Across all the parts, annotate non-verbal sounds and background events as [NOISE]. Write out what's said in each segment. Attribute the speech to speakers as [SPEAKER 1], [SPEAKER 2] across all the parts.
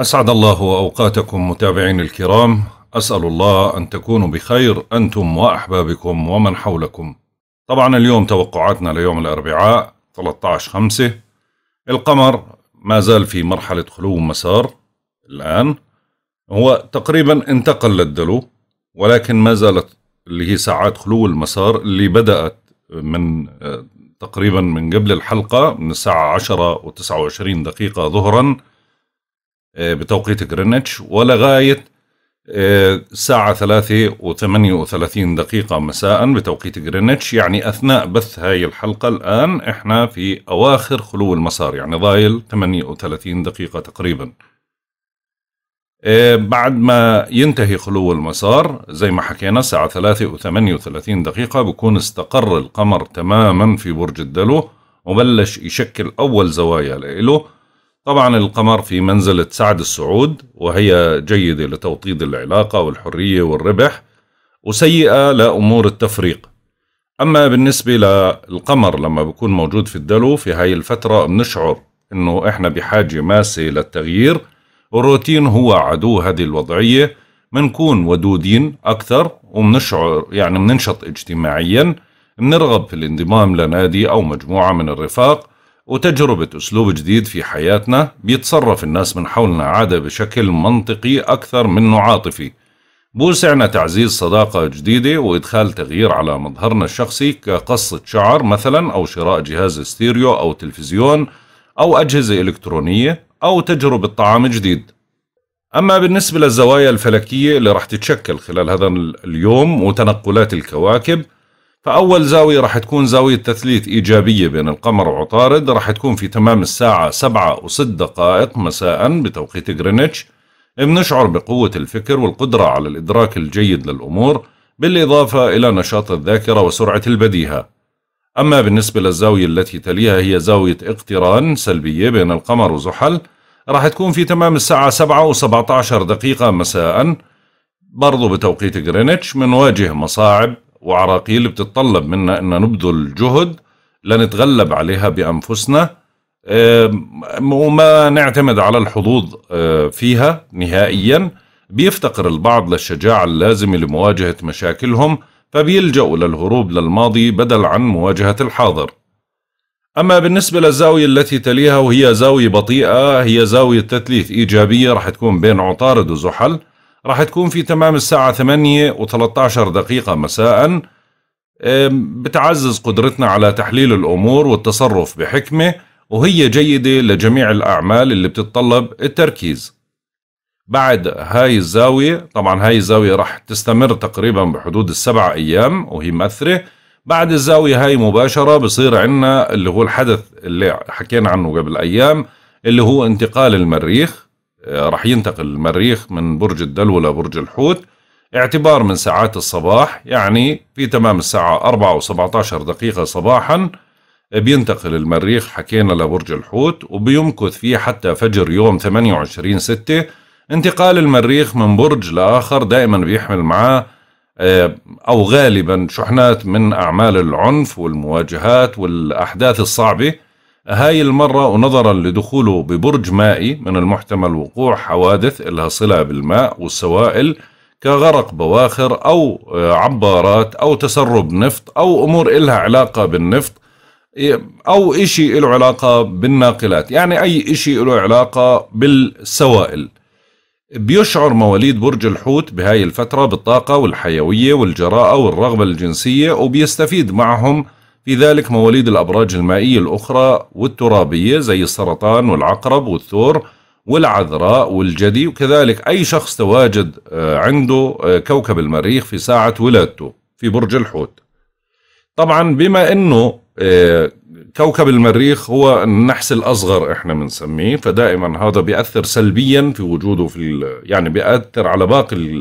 [SPEAKER 1] أسعد الله وأوقاتكم متابعين الكرام أسأل الله أن تكونوا بخير أنتم وأحبابكم ومن حولكم طبعا اليوم توقعاتنا ليوم الأربعاء 13 5 القمر ما زال في مرحلة خلو مسار الآن هو تقريبا انتقل للدلو ولكن ما زالت اللي هي ساعات خلو المسار اللي بدأت من تقريبا من قبل الحلقة من الساعة 10 و29 دقيقة ظهراً آه، بتوقيت جرينتش ولغاية آه، الساعة ثلاثة وثمانية وثلاثين دقيقة مساء بتوقيت جرينتش يعني أثناء بث هاي الحلقة الآن إحنا في أواخر خلو المسار يعني ضايل 38 دقيقة تقريبا آه، بعد ما ينتهي خلو المسار زي ما حكينا الساعة ثلاثة وثمانية وثلاثين دقيقة بكون استقر القمر تماما في برج الدلو وبلش يشكل أول زوايا له طبعا القمر في منزلة سعد السعود وهي جيدة لتوطيد العلاقة والحرية والربح وسيئة لأمور التفريق أما بالنسبة للقمر لما بكون موجود في الدلو في هاي الفترة بنشعر أنه إحنا بحاجة ماسة للتغيير والروتين هو عدو هذه الوضعية منكون ودودين أكثر ومنشعر يعني مننشط اجتماعيا منرغب في الانضمام لنادي أو مجموعة من الرفاق وتجربة أسلوب جديد في حياتنا بيتصرف الناس من حولنا عادة بشكل منطقي أكثر منه عاطفي بوسعنا تعزيز صداقة جديدة وإدخال تغيير على مظهرنا الشخصي كقصة شعر مثلا أو شراء جهاز ستيريو أو تلفزيون أو أجهزة إلكترونية أو تجربة طعام جديد أما بالنسبة للزوايا الفلكية اللي رح تتشكل خلال هذا اليوم وتنقلات الكواكب فأول زاوية راح تكون زاوية تثليث إيجابية بين القمر وعطارد راح تكون في تمام الساعة سبعة وست دقائق مساء بتوقيت غرينتش بنشعر بقوة الفكر والقدرة على الإدراك الجيد للأمور بالإضافة إلى نشاط الذاكرة وسرعة البديهة أما بالنسبة للزاوية التي تليها هي زاوية اقتران سلبية بين القمر وزحل راح تكون في تمام الساعة سبعة وسبعة عشر دقيقة مساء برضو بتوقيت غرينتش منواجه مصاعب وعراقيل بتتطلب منا أن نبذل جهد لنتغلب عليها بأنفسنا وما نعتمد على الحظوظ آه، فيها نهائيا بيفتقر البعض للشجاعة اللازمة لمواجهة مشاكلهم فبيلجأوا للهروب للماضي بدل عن مواجهة الحاضر أما بالنسبة للزاوية التي تليها وهي زاوية بطيئة هي زاوية تثليث إيجابية رح تكون بين عطارد وزحل راح تكون في تمام الساعة 8 و13 دقيقة مساء بتعزز قدرتنا على تحليل الأمور والتصرف بحكمة وهي جيدة لجميع الأعمال اللي بتتطلب التركيز بعد هاي الزاوية طبعا هاي الزاوية راح تستمر تقريبا بحدود السبعة أيام وهي مأثرة بعد الزاوية هاي مباشرة بصير عنا اللي هو الحدث اللي حكينا عنه قبل أيام اللي هو انتقال المريخ راح ينتقل المريخ من برج الدلو لبرج الحوت اعتبار من ساعات الصباح يعني في تمام الساعة 4 و17 دقيقة صباحا بينتقل المريخ حكينا لبرج الحوت وبيمكث فيه حتى فجر يوم 28 ستة انتقال المريخ من برج لآخر دائما بيحمل معاه آه، أو غالبا شحنات من أعمال العنف والمواجهات والأحداث الصعبة هاي المرة ونظرا لدخوله ببرج مائي من المحتمل وقوع حوادث إلها صلة بالماء والسوائل كغرق بواخر أو آه، عبارات أو تسرب نفط أو أمور إلها علاقة بالنفط أو إشي له علاقة بالناقلات يعني أي إشي له علاقة بالسوائل بيشعر مواليد برج الحوت بهاي الفترة بالطاقة والحيوية والجراءة والرغبة الجنسية وبيستفيد معهم في ذلك مواليد الأبراج المائية الأخرى والترابية زي السرطان والعقرب والثور والعذراء والجدي وكذلك أي شخص تواجد آه، عنده آه، كوكب المريخ في ساعة ولادته في برج الحوت طبعا بما أنه آه، كوكب المريخ هو النحس الأصغر إحنا بنسميه فدائما هذا بيأثر سلبيا في وجوده في يعني بيأثر على باقي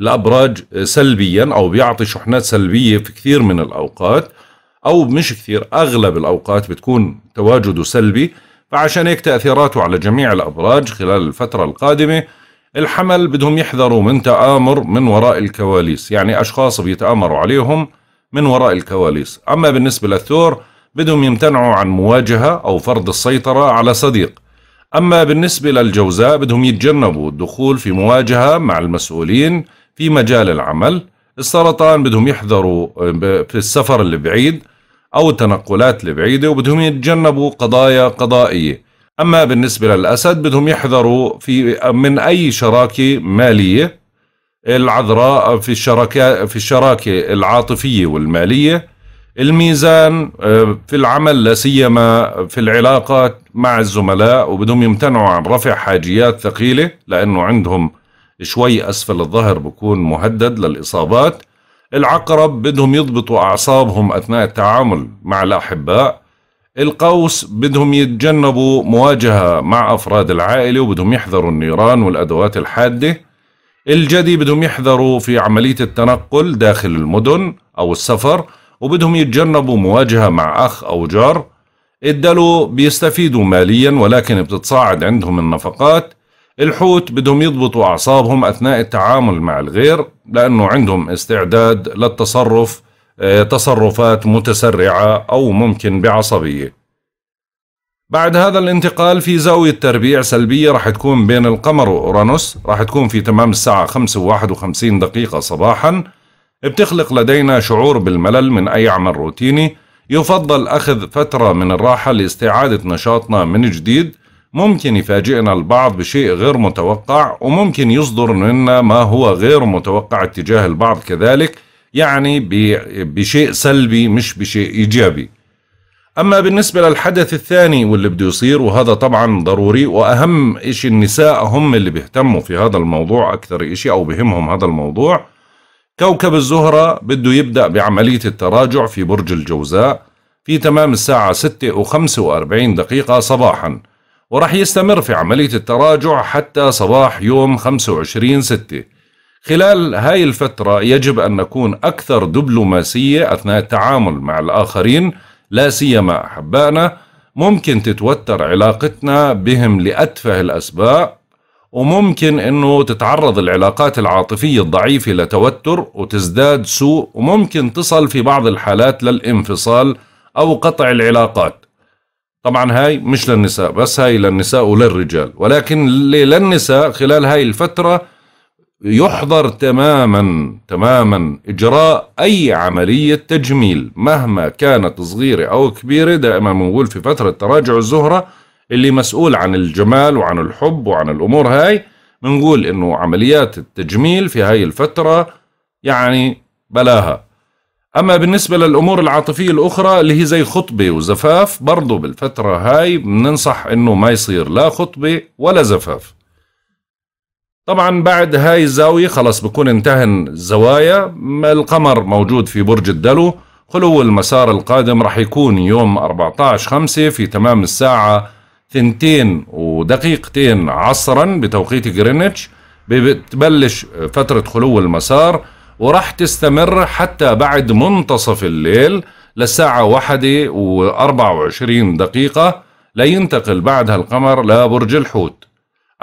[SPEAKER 1] الأبراج سلبيا أو بيعطي شحنات سلبية في كثير من الأوقات أو مش كثير أغلب الأوقات بتكون تواجده سلبي فعشان هيك تأثيراته على جميع الأبراج خلال الفترة القادمة الحمل بدهم يحذروا من تآمر من وراء الكواليس يعني أشخاص بيتآمروا عليهم من وراء الكواليس أما بالنسبة للثور بدهم يمتنعوا عن مواجهة أو فرض السيطرة على صديق أما بالنسبة للجوزاء بدهم يتجنبوا الدخول في مواجهة مع المسؤولين في مجال العمل السرطان بدهم يحذروا آه، في السفر البعيد أو التنقلات البعيدة وبدهم يتجنبوا قضايا قضائية أما بالنسبة للأسد بدهم يحذروا في من أي شراكة مالية العذراء في الشراكة في الشراكة العاطفية والمالية الميزان آه، في العمل لا سيما في العلاقات مع الزملاء وبدهم يمتنعوا عن رفع حاجيات ثقيلة لأنه عندهم شوي أسفل الظهر بكون مهدد للإصابات العقرب بدهم يضبطوا أعصابهم أثناء التعامل مع الأحباء القوس بدهم يتجنبوا مواجهة مع أفراد العائلة وبدهم يحذروا النيران والأدوات الحادة الجدي بدهم يحذروا في عملية التنقل داخل المدن أو السفر وبدهم يتجنبوا مواجهة مع أخ أو جار الدلو بيستفيدوا ماليا ولكن بتتصاعد عندهم النفقات الحوت بدهم يضبطوا أعصابهم أثناء التعامل مع الغير لأنه عندهم استعداد للتصرف آه، تصرفات متسرعة أو ممكن بعصبية بعد هذا الانتقال في زاوية تربيع سلبية راح تكون بين القمر وأورانوس راح تكون في تمام الساعة 5 و51 دقيقة صباحا بتخلق لدينا شعور بالملل من أي عمل روتيني يفضل أخذ فترة من الراحة لاستعادة نشاطنا من جديد ممكن يفاجئنا البعض بشيء غير متوقع وممكن يصدر منا ما هو غير متوقع اتجاه البعض كذلك يعني بشيء سلبي مش بشيء إيجابي أما بالنسبة للحدث الثاني واللي بده يصير وهذا طبعا ضروري وأهم شيء النساء هم اللي بيهتموا في هذا الموضوع أكثر شيء أو بهمهم هذا الموضوع كوكب الزهرة بده يبدأ بعملية التراجع في برج الجوزاء في تمام الساعة 6 و45 دقيقة صباحاً وراح يستمر في عملية التراجع حتى صباح يوم 25 ستة خلال هاي الفترة يجب أن نكون أكثر دبلوماسية أثناء التعامل مع الآخرين لا سيما أحبائنا ممكن تتوتر علاقتنا بهم لأتفه الأسباب وممكن أنه تتعرض العلاقات العاطفية الضعيفة لتوتر وتزداد سوء وممكن تصل في بعض الحالات للانفصال أو قطع العلاقات طبعا هاي مش للنساء بس هاي للنساء وللرجال ولكن للنساء خلال هاي الفترة يحظر تماما تماما إجراء أي عملية تجميل مهما كانت صغيرة أو كبيرة دائما بنقول في فترة تراجع الزهرة اللي مسؤول عن الجمال وعن الحب وعن الأمور هاي بنقول إنه عمليات التجميل في هاي الفترة يعني بلاها أما بالنسبة للأمور العاطفية الأخرى اللي هي زي خطبة وزفاف برضو بالفترة هاي بننصح أنه ما يصير لا خطبة ولا زفاف طبعا بعد هاي الزاوية خلاص بكون انتهن الزوايا القمر موجود في برج الدلو خلو المسار القادم رح يكون يوم 14 خمسة في تمام الساعة ثنتين ودقيقتين عصرا بتوقيت جرينتش بتبلش فترة خلو المسار وراح تستمر حتى بعد منتصف الليل للساعة واحدة وأربعة وعشرين دقيقة لينتقل بعدها القمر لبرج الحوت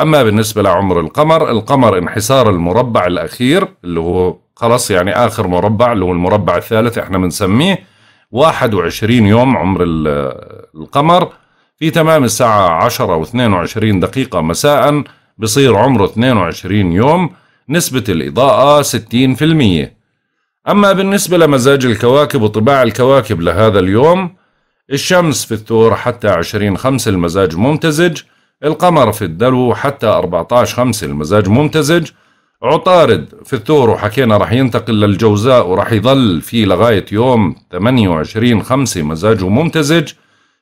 [SPEAKER 1] أما بالنسبة لعمر القمر القمر انحسار المربع الأخير اللي هو خلاص يعني آخر مربع اللي هو المربع الثالث احنا بنسميه 21 يوم عمر القمر في تمام الساعة 10 و22 دقيقة مساء بصير عمره 22 يوم نسبة الإضاءة 60% أما بالنسبة لمزاج الكواكب وطباع الكواكب لهذا اليوم الشمس في الثور حتى 20 خمس المزاج ممتزج القمر في الدلو حتى 14 خمس المزاج ممتزج عطارد في الثور وحكينا رح ينتقل للجوزاء ورح يظل فيه لغاية يوم 28 خمسة مزاجه ممتزج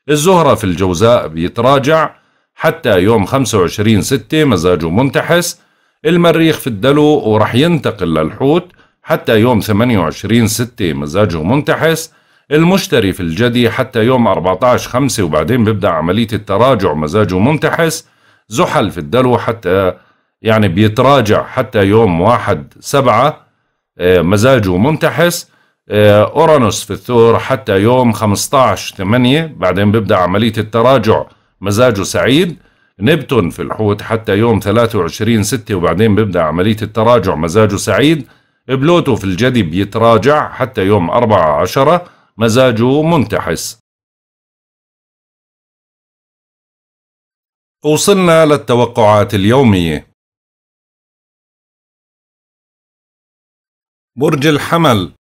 [SPEAKER 1] الزهرة في الجوزاء بيتراجع حتى يوم 25 ستة مزاجه منتحس المريخ في الدلو ورح ينتقل للحوت حتى يوم 28 6 مزاجه منتحس المشتري في الجدي حتى يوم 14 5 وبعدين بيبدأ عملية التراجع مزاجه منتحس زحل في الدلو حتى يعني بيتراجع حتى يوم 1 7 آه، مزاجه منتحس آه، أورانوس في الثور حتى يوم 15 8 بعدين بيبدأ عملية التراجع مزاجه سعيد نبتون في الحوت حتى يوم 23 ستة وبعدين بيبدأ عملية التراجع مزاجه سعيد بلوتو في الجدي بيتراجع حتى يوم 4 10
[SPEAKER 2] مزاجه منتحس وصلنا للتوقعات اليومية برج الحمل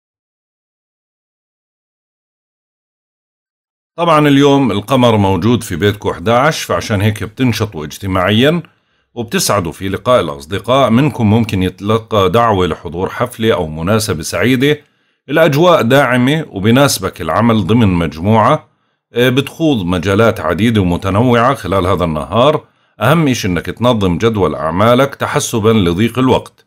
[SPEAKER 2] طبعا اليوم القمر موجود في بيتكم 11
[SPEAKER 1] فعشان هيك بتنشطوا اجتماعيا وبتسعدوا في لقاء الأصدقاء منكم ممكن يتلقى دعوة لحضور حفلة أو مناسبة سعيدة الأجواء داعمة وبناسبك العمل ضمن مجموعة آه، بتخوض مجالات عديدة ومتنوعة خلال هذا النهار أهم إشي أنك تنظم جدول أعمالك تحسبا لضيق الوقت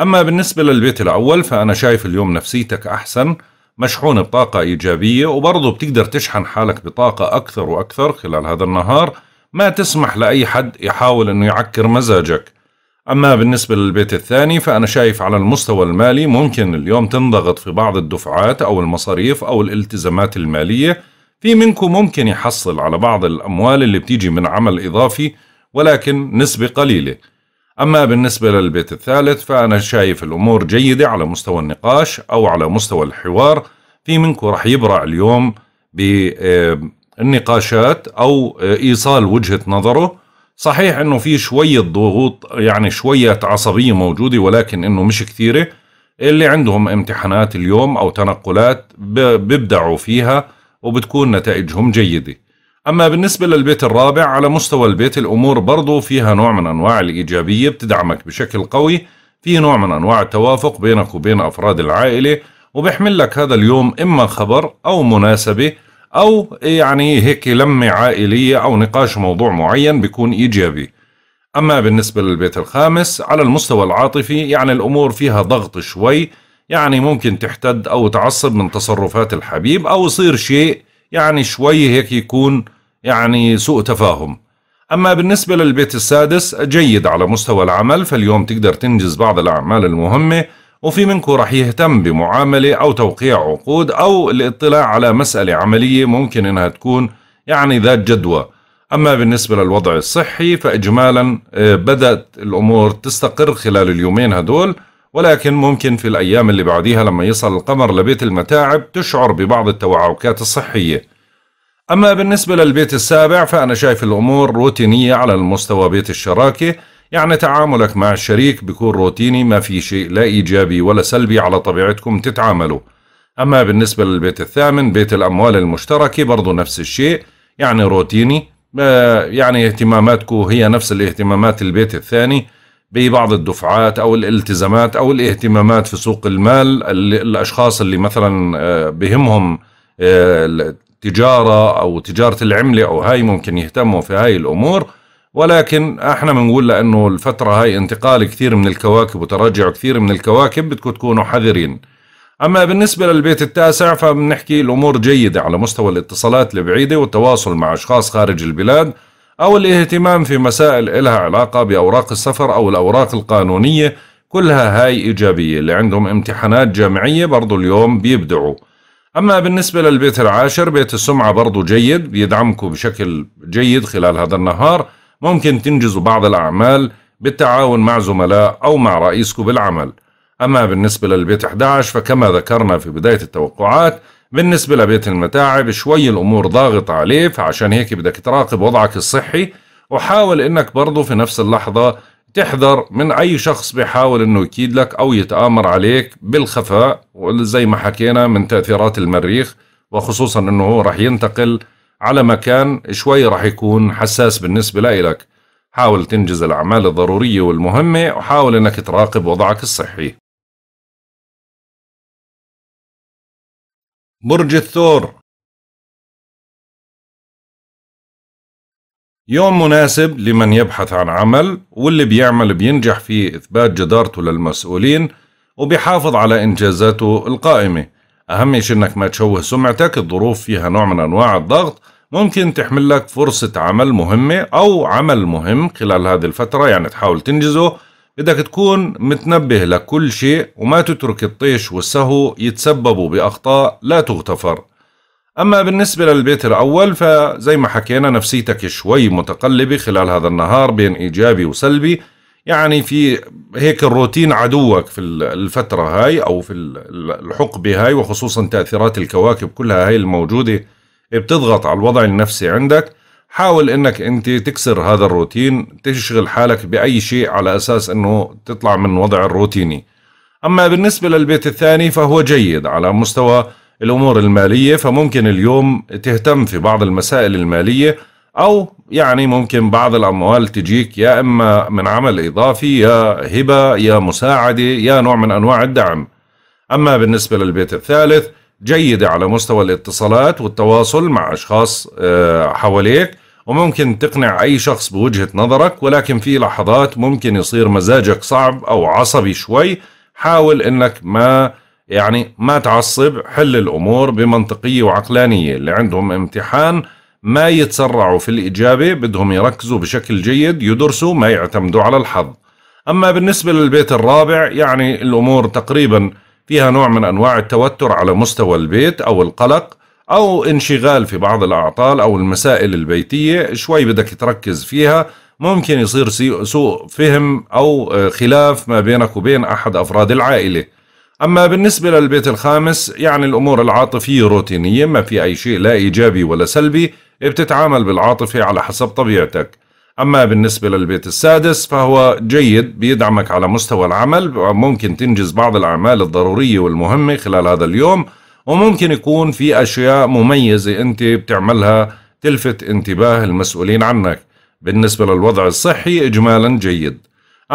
[SPEAKER 1] أما بالنسبة للبيت الأول فأنا شايف اليوم نفسيتك أحسن مشحونة بطاقة إيجابية وبرضه بتقدر تشحن حالك بطاقة أكثر وأكثر خلال هذا النهار ما تسمح لأي حد يحاول أنه يعكر مزاجك أما بالنسبة للبيت الثاني فأنا شايف على المستوى المالي ممكن اليوم تنضغط في بعض الدفعات أو المصاريف أو الالتزامات المالية في منكم ممكن يحصل على بعض الأموال اللي بتيجي من عمل إضافي ولكن نسبة قليلة أما بالنسبة للبيت الثالث فأنا شايف الأمور جيدة على مستوى النقاش أو على مستوى الحوار في منكم رح يبرع اليوم بالنقاشات آه، أو آه، إيصال وجهة نظره صحيح أنه في شوية ضغوط يعني شوية عصبية موجودة ولكن أنه مش كثيرة اللي عندهم امتحانات اليوم أو تنقلات بيبدعوا فيها وبتكون نتائجهم جيده أما بالنسبة للبيت الرابع على مستوى البيت الأمور برضو فيها نوع من أنواع الإيجابية بتدعمك بشكل قوي في نوع من أنواع التوافق بينك وبين أفراد العائلة وبيحمل لك هذا اليوم إما خبر أو مناسبة أو يعني هيك لمة عائلية أو نقاش موضوع معين بيكون إيجابي أما بالنسبة للبيت الخامس على المستوى العاطفي يعني الأمور فيها ضغط شوي يعني ممكن تحتد أو تعصب من تصرفات الحبيب أو يصير شيء يعني شوي هيك يكون يعني سوء تفاهم أما بالنسبة للبيت السادس جيد على مستوى العمل فاليوم تقدر تنجز بعض الأعمال المهمة وفي منكم رح يهتم بمعاملة أو توقيع عقود أو الاطلاع على مسألة عملية ممكن أنها تكون يعني ذات جدوى أما بالنسبة للوضع الصحي فإجمالا آه، بدأت الأمور تستقر خلال اليومين هدول ولكن ممكن في الأيام اللي بعديها لما يصل القمر لبيت المتاعب تشعر ببعض التوعكات الصحية أما بالنسبة للبيت السابع فأنا شايف الأمور روتينية على المستوى بيت الشراكة يعني تعاملك مع الشريك بيكون روتيني ما في شيء لا إيجابي ولا سلبي على طبيعتكم تتعاملوا أما بالنسبة للبيت الثامن بيت الأموال المشتركة برضو نفس الشيء يعني روتيني آه، يعني اهتماماتكم هي نفس الاهتمامات البيت الثاني ببعض الدفعات أو الالتزامات أو الاهتمامات في سوق المال الأشخاص اللي مثلا آه، بهمهم آه، تجارة أو تجارة العملة أو هاي ممكن يهتموا في هاي الأمور ولكن احنا بنقول لانه الفترة هاي انتقال كثير من الكواكب وتراجع كثير من الكواكب بدكم تكونوا حذرين اما بالنسبة للبيت التاسع فبنحكي الامور جيدة على مستوى الاتصالات البعيدة والتواصل مع اشخاص خارج البلاد او الاهتمام في مسائل إلها علاقة باوراق السفر او الاوراق القانونية كلها هاي ايجابية اللي عندهم امتحانات جامعية برضو اليوم بيبدعوا أما بالنسبة للبيت العاشر بيت السمعة برضو جيد بيدعمكم بشكل جيد خلال هذا النهار ممكن تنجزوا بعض الأعمال بالتعاون مع زملاء أو مع رئيسكم بالعمل أما بالنسبة للبيت 11 فكما ذكرنا في بداية التوقعات بالنسبة لبيت المتاعب شوي الأمور ضاغطة عليه فعشان هيك بدك تراقب وضعك الصحي وحاول إنك برضو في نفس اللحظة تحذر من اي شخص بيحاول انه يكيد لك او يتآمر عليك بالخفاء زي ما حكينا من تأثيرات المريخ وخصوصا انه هو رح ينتقل على مكان شوي رح يكون حساس
[SPEAKER 3] بالنسبة لك حاول تنجز الأعمال الضرورية والمهمة وحاول أنك تراقب وضعك
[SPEAKER 2] الصحي برج الثور
[SPEAKER 3] يوم مناسب لمن يبحث عن عمل واللي بيعمل بينجح في إثبات جدارته
[SPEAKER 1] للمسؤولين وبيحافظ على إنجازاته القائمة أهم شيء إنك ما تشوه سمعتك الظروف فيها نوع من أنواع الضغط ممكن تحمل لك فرصة عمل مهمة أو عمل مهم خلال هذه الفترة يعني تحاول تنجزه بدك تكون متنبه لكل شيء وما تترك الطيش والسهو يتسببوا بأخطاء لا تغتفر أما بالنسبة للبيت الأول فزي ما حكينا نفسيتك شوي متقلبة خلال هذا النهار بين إيجابي وسلبي يعني في هيك الروتين عدوك في الفترة هاي أو في الحقبة هاي وخصوصا تأثيرات الكواكب كلها هاي الموجودة بتضغط على الوضع النفسي عندك حاول انك انت تكسر هذا الروتين تشغل حالك باي شيء على اساس انه تطلع من وضع الروتيني اما بالنسبه للبيت الثاني فهو جيد على مستوى الأمور المالية فممكن اليوم تهتم في بعض المسائل المالية أو يعني ممكن بعض الأموال تجيك يا إما من عمل إضافي يا هبة يا مساعدة يا نوع من أنواع الدعم أما بالنسبة للبيت الثالث جيدة على مستوى الاتصالات والتواصل مع أشخاص آه، حواليك وممكن تقنع أي شخص بوجهة نظرك ولكن في لحظات ممكن يصير مزاجك صعب أو عصبي شوي حاول أنك ما يعني ما تعصب حل الأمور بمنطقية وعقلانية اللي عندهم امتحان ما يتسرعوا في الإجابة بدهم يركزوا بشكل جيد يدرسوا ما يعتمدوا على الحظ أما بالنسبة للبيت الرابع يعني الأمور تقريبا فيها نوع من أنواع التوتر على مستوى البيت أو القلق أو انشغال في بعض الأعطال أو المسائل البيتية شوي بدك تركز فيها ممكن يصير سوء فهم أو آه، خلاف ما بينك وبين أحد أفراد العائلة أما بالنسبة للبيت الخامس يعني الأمور العاطفية روتينية ما في أي شيء لا إيجابي ولا سلبي بتتعامل بالعاطفة على حسب طبيعتك أما بالنسبة للبيت السادس فهو جيد بيدعمك على مستوى العمل ممكن تنجز بعض الأعمال الضرورية والمهمة خلال هذا اليوم وممكن يكون في أشياء مميزة أنت بتعملها تلفت انتباه المسؤولين عنك بالنسبة للوضع الصحي إجمالا جيد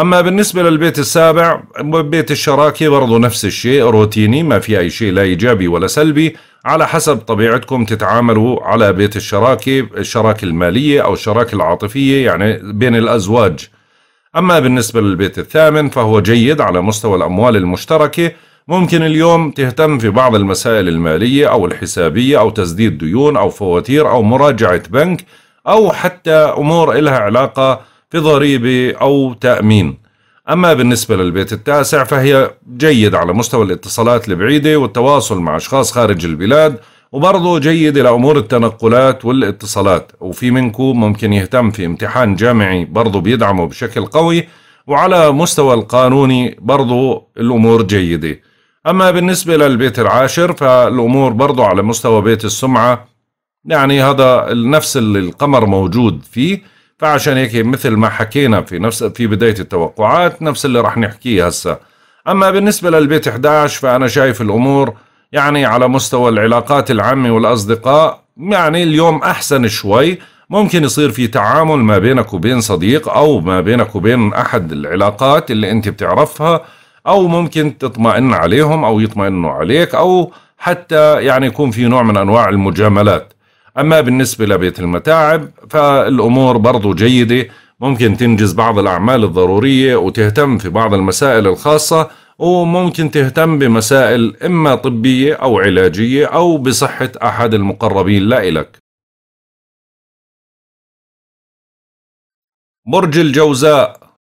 [SPEAKER 1] أما بالنسبة للبيت السابع بيت الشراكة برضو نفس الشيء روتيني ما في أي شيء لا إيجابي ولا سلبي على حسب طبيعتكم تتعاملوا على بيت الشراكة الشراكة المالية أو الشراكة العاطفية يعني بين الأزواج أما بالنسبة للبيت الثامن فهو جيد على مستوى الأموال المشتركة ممكن اليوم تهتم في بعض المسائل المالية أو الحسابية أو تسديد ديون أو فواتير أو مراجعة بنك أو حتى أمور إلها علاقة ضريبة أو تأمين أما بالنسبة للبيت التاسع فهي جيد على مستوى الاتصالات البعيدة والتواصل مع أشخاص خارج البلاد وبرضه جيدة لأمور التنقلات والاتصالات وفي منكم ممكن يهتم في امتحان جامعي برضه بيدعمه بشكل قوي وعلى مستوى القانوني برضه الأمور جيدة أما بالنسبة للبيت العاشر فالأمور برضه على مستوى بيت السمعة يعني هذا نفس القمر موجود فيه فعشان هيك مثل ما حكينا في نفس في بداية التوقعات نفس اللي راح نحكيه هسه أما بالنسبة للبيت 11 فأنا شايف الأمور يعني على مستوى العلاقات العامة والأصدقاء يعني اليوم أحسن شوي ممكن يصير في تعامل ما بينك وبين صديق أو ما بينك وبين أحد العلاقات اللي أنت بتعرفها أو ممكن تطمئن عليهم أو يطمئنوا عليك أو حتى يعني يكون في نوع من أنواع المجاملات أما بالنسبة لبيت المتاعب فالأمور برضو جيدة ممكن تنجز بعض الأعمال الضرورية وتهتم في بعض المسائل الخاصة وممكن تهتم بمسائل إما طبية أو علاجية أو بصحة
[SPEAKER 2] أحد المقربين لإلك برج الجوزاء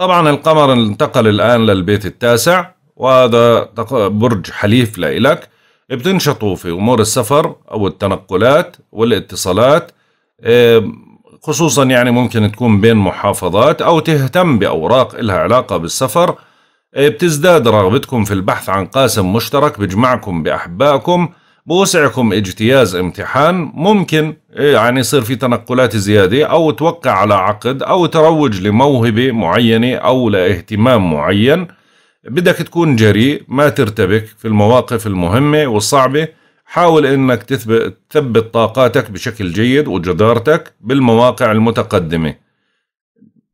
[SPEAKER 3] طبعا القمر انتقل الآن للبيت التاسع وهذا
[SPEAKER 1] برج حليف لإلك بتنشطوا في أمور السفر أو التنقلات والاتصالات خصوصا يعني ممكن تكون بين محافظات أو تهتم بأوراق إلها علاقة بالسفر بتزداد رغبتكم في البحث عن قاسم مشترك بجمعكم بأحبائكم بوسعكم اجتياز امتحان ممكن يعني يصير في تنقلات زيادة أو توقع على عقد أو تروج لموهبة معينة أو لاهتمام معين بدك تكون جريء ما ترتبك في المواقف المهمة والصعبة حاول انك تثبت تثبت طاقاتك بشكل جيد وجدارتك بالمواقع المتقدمة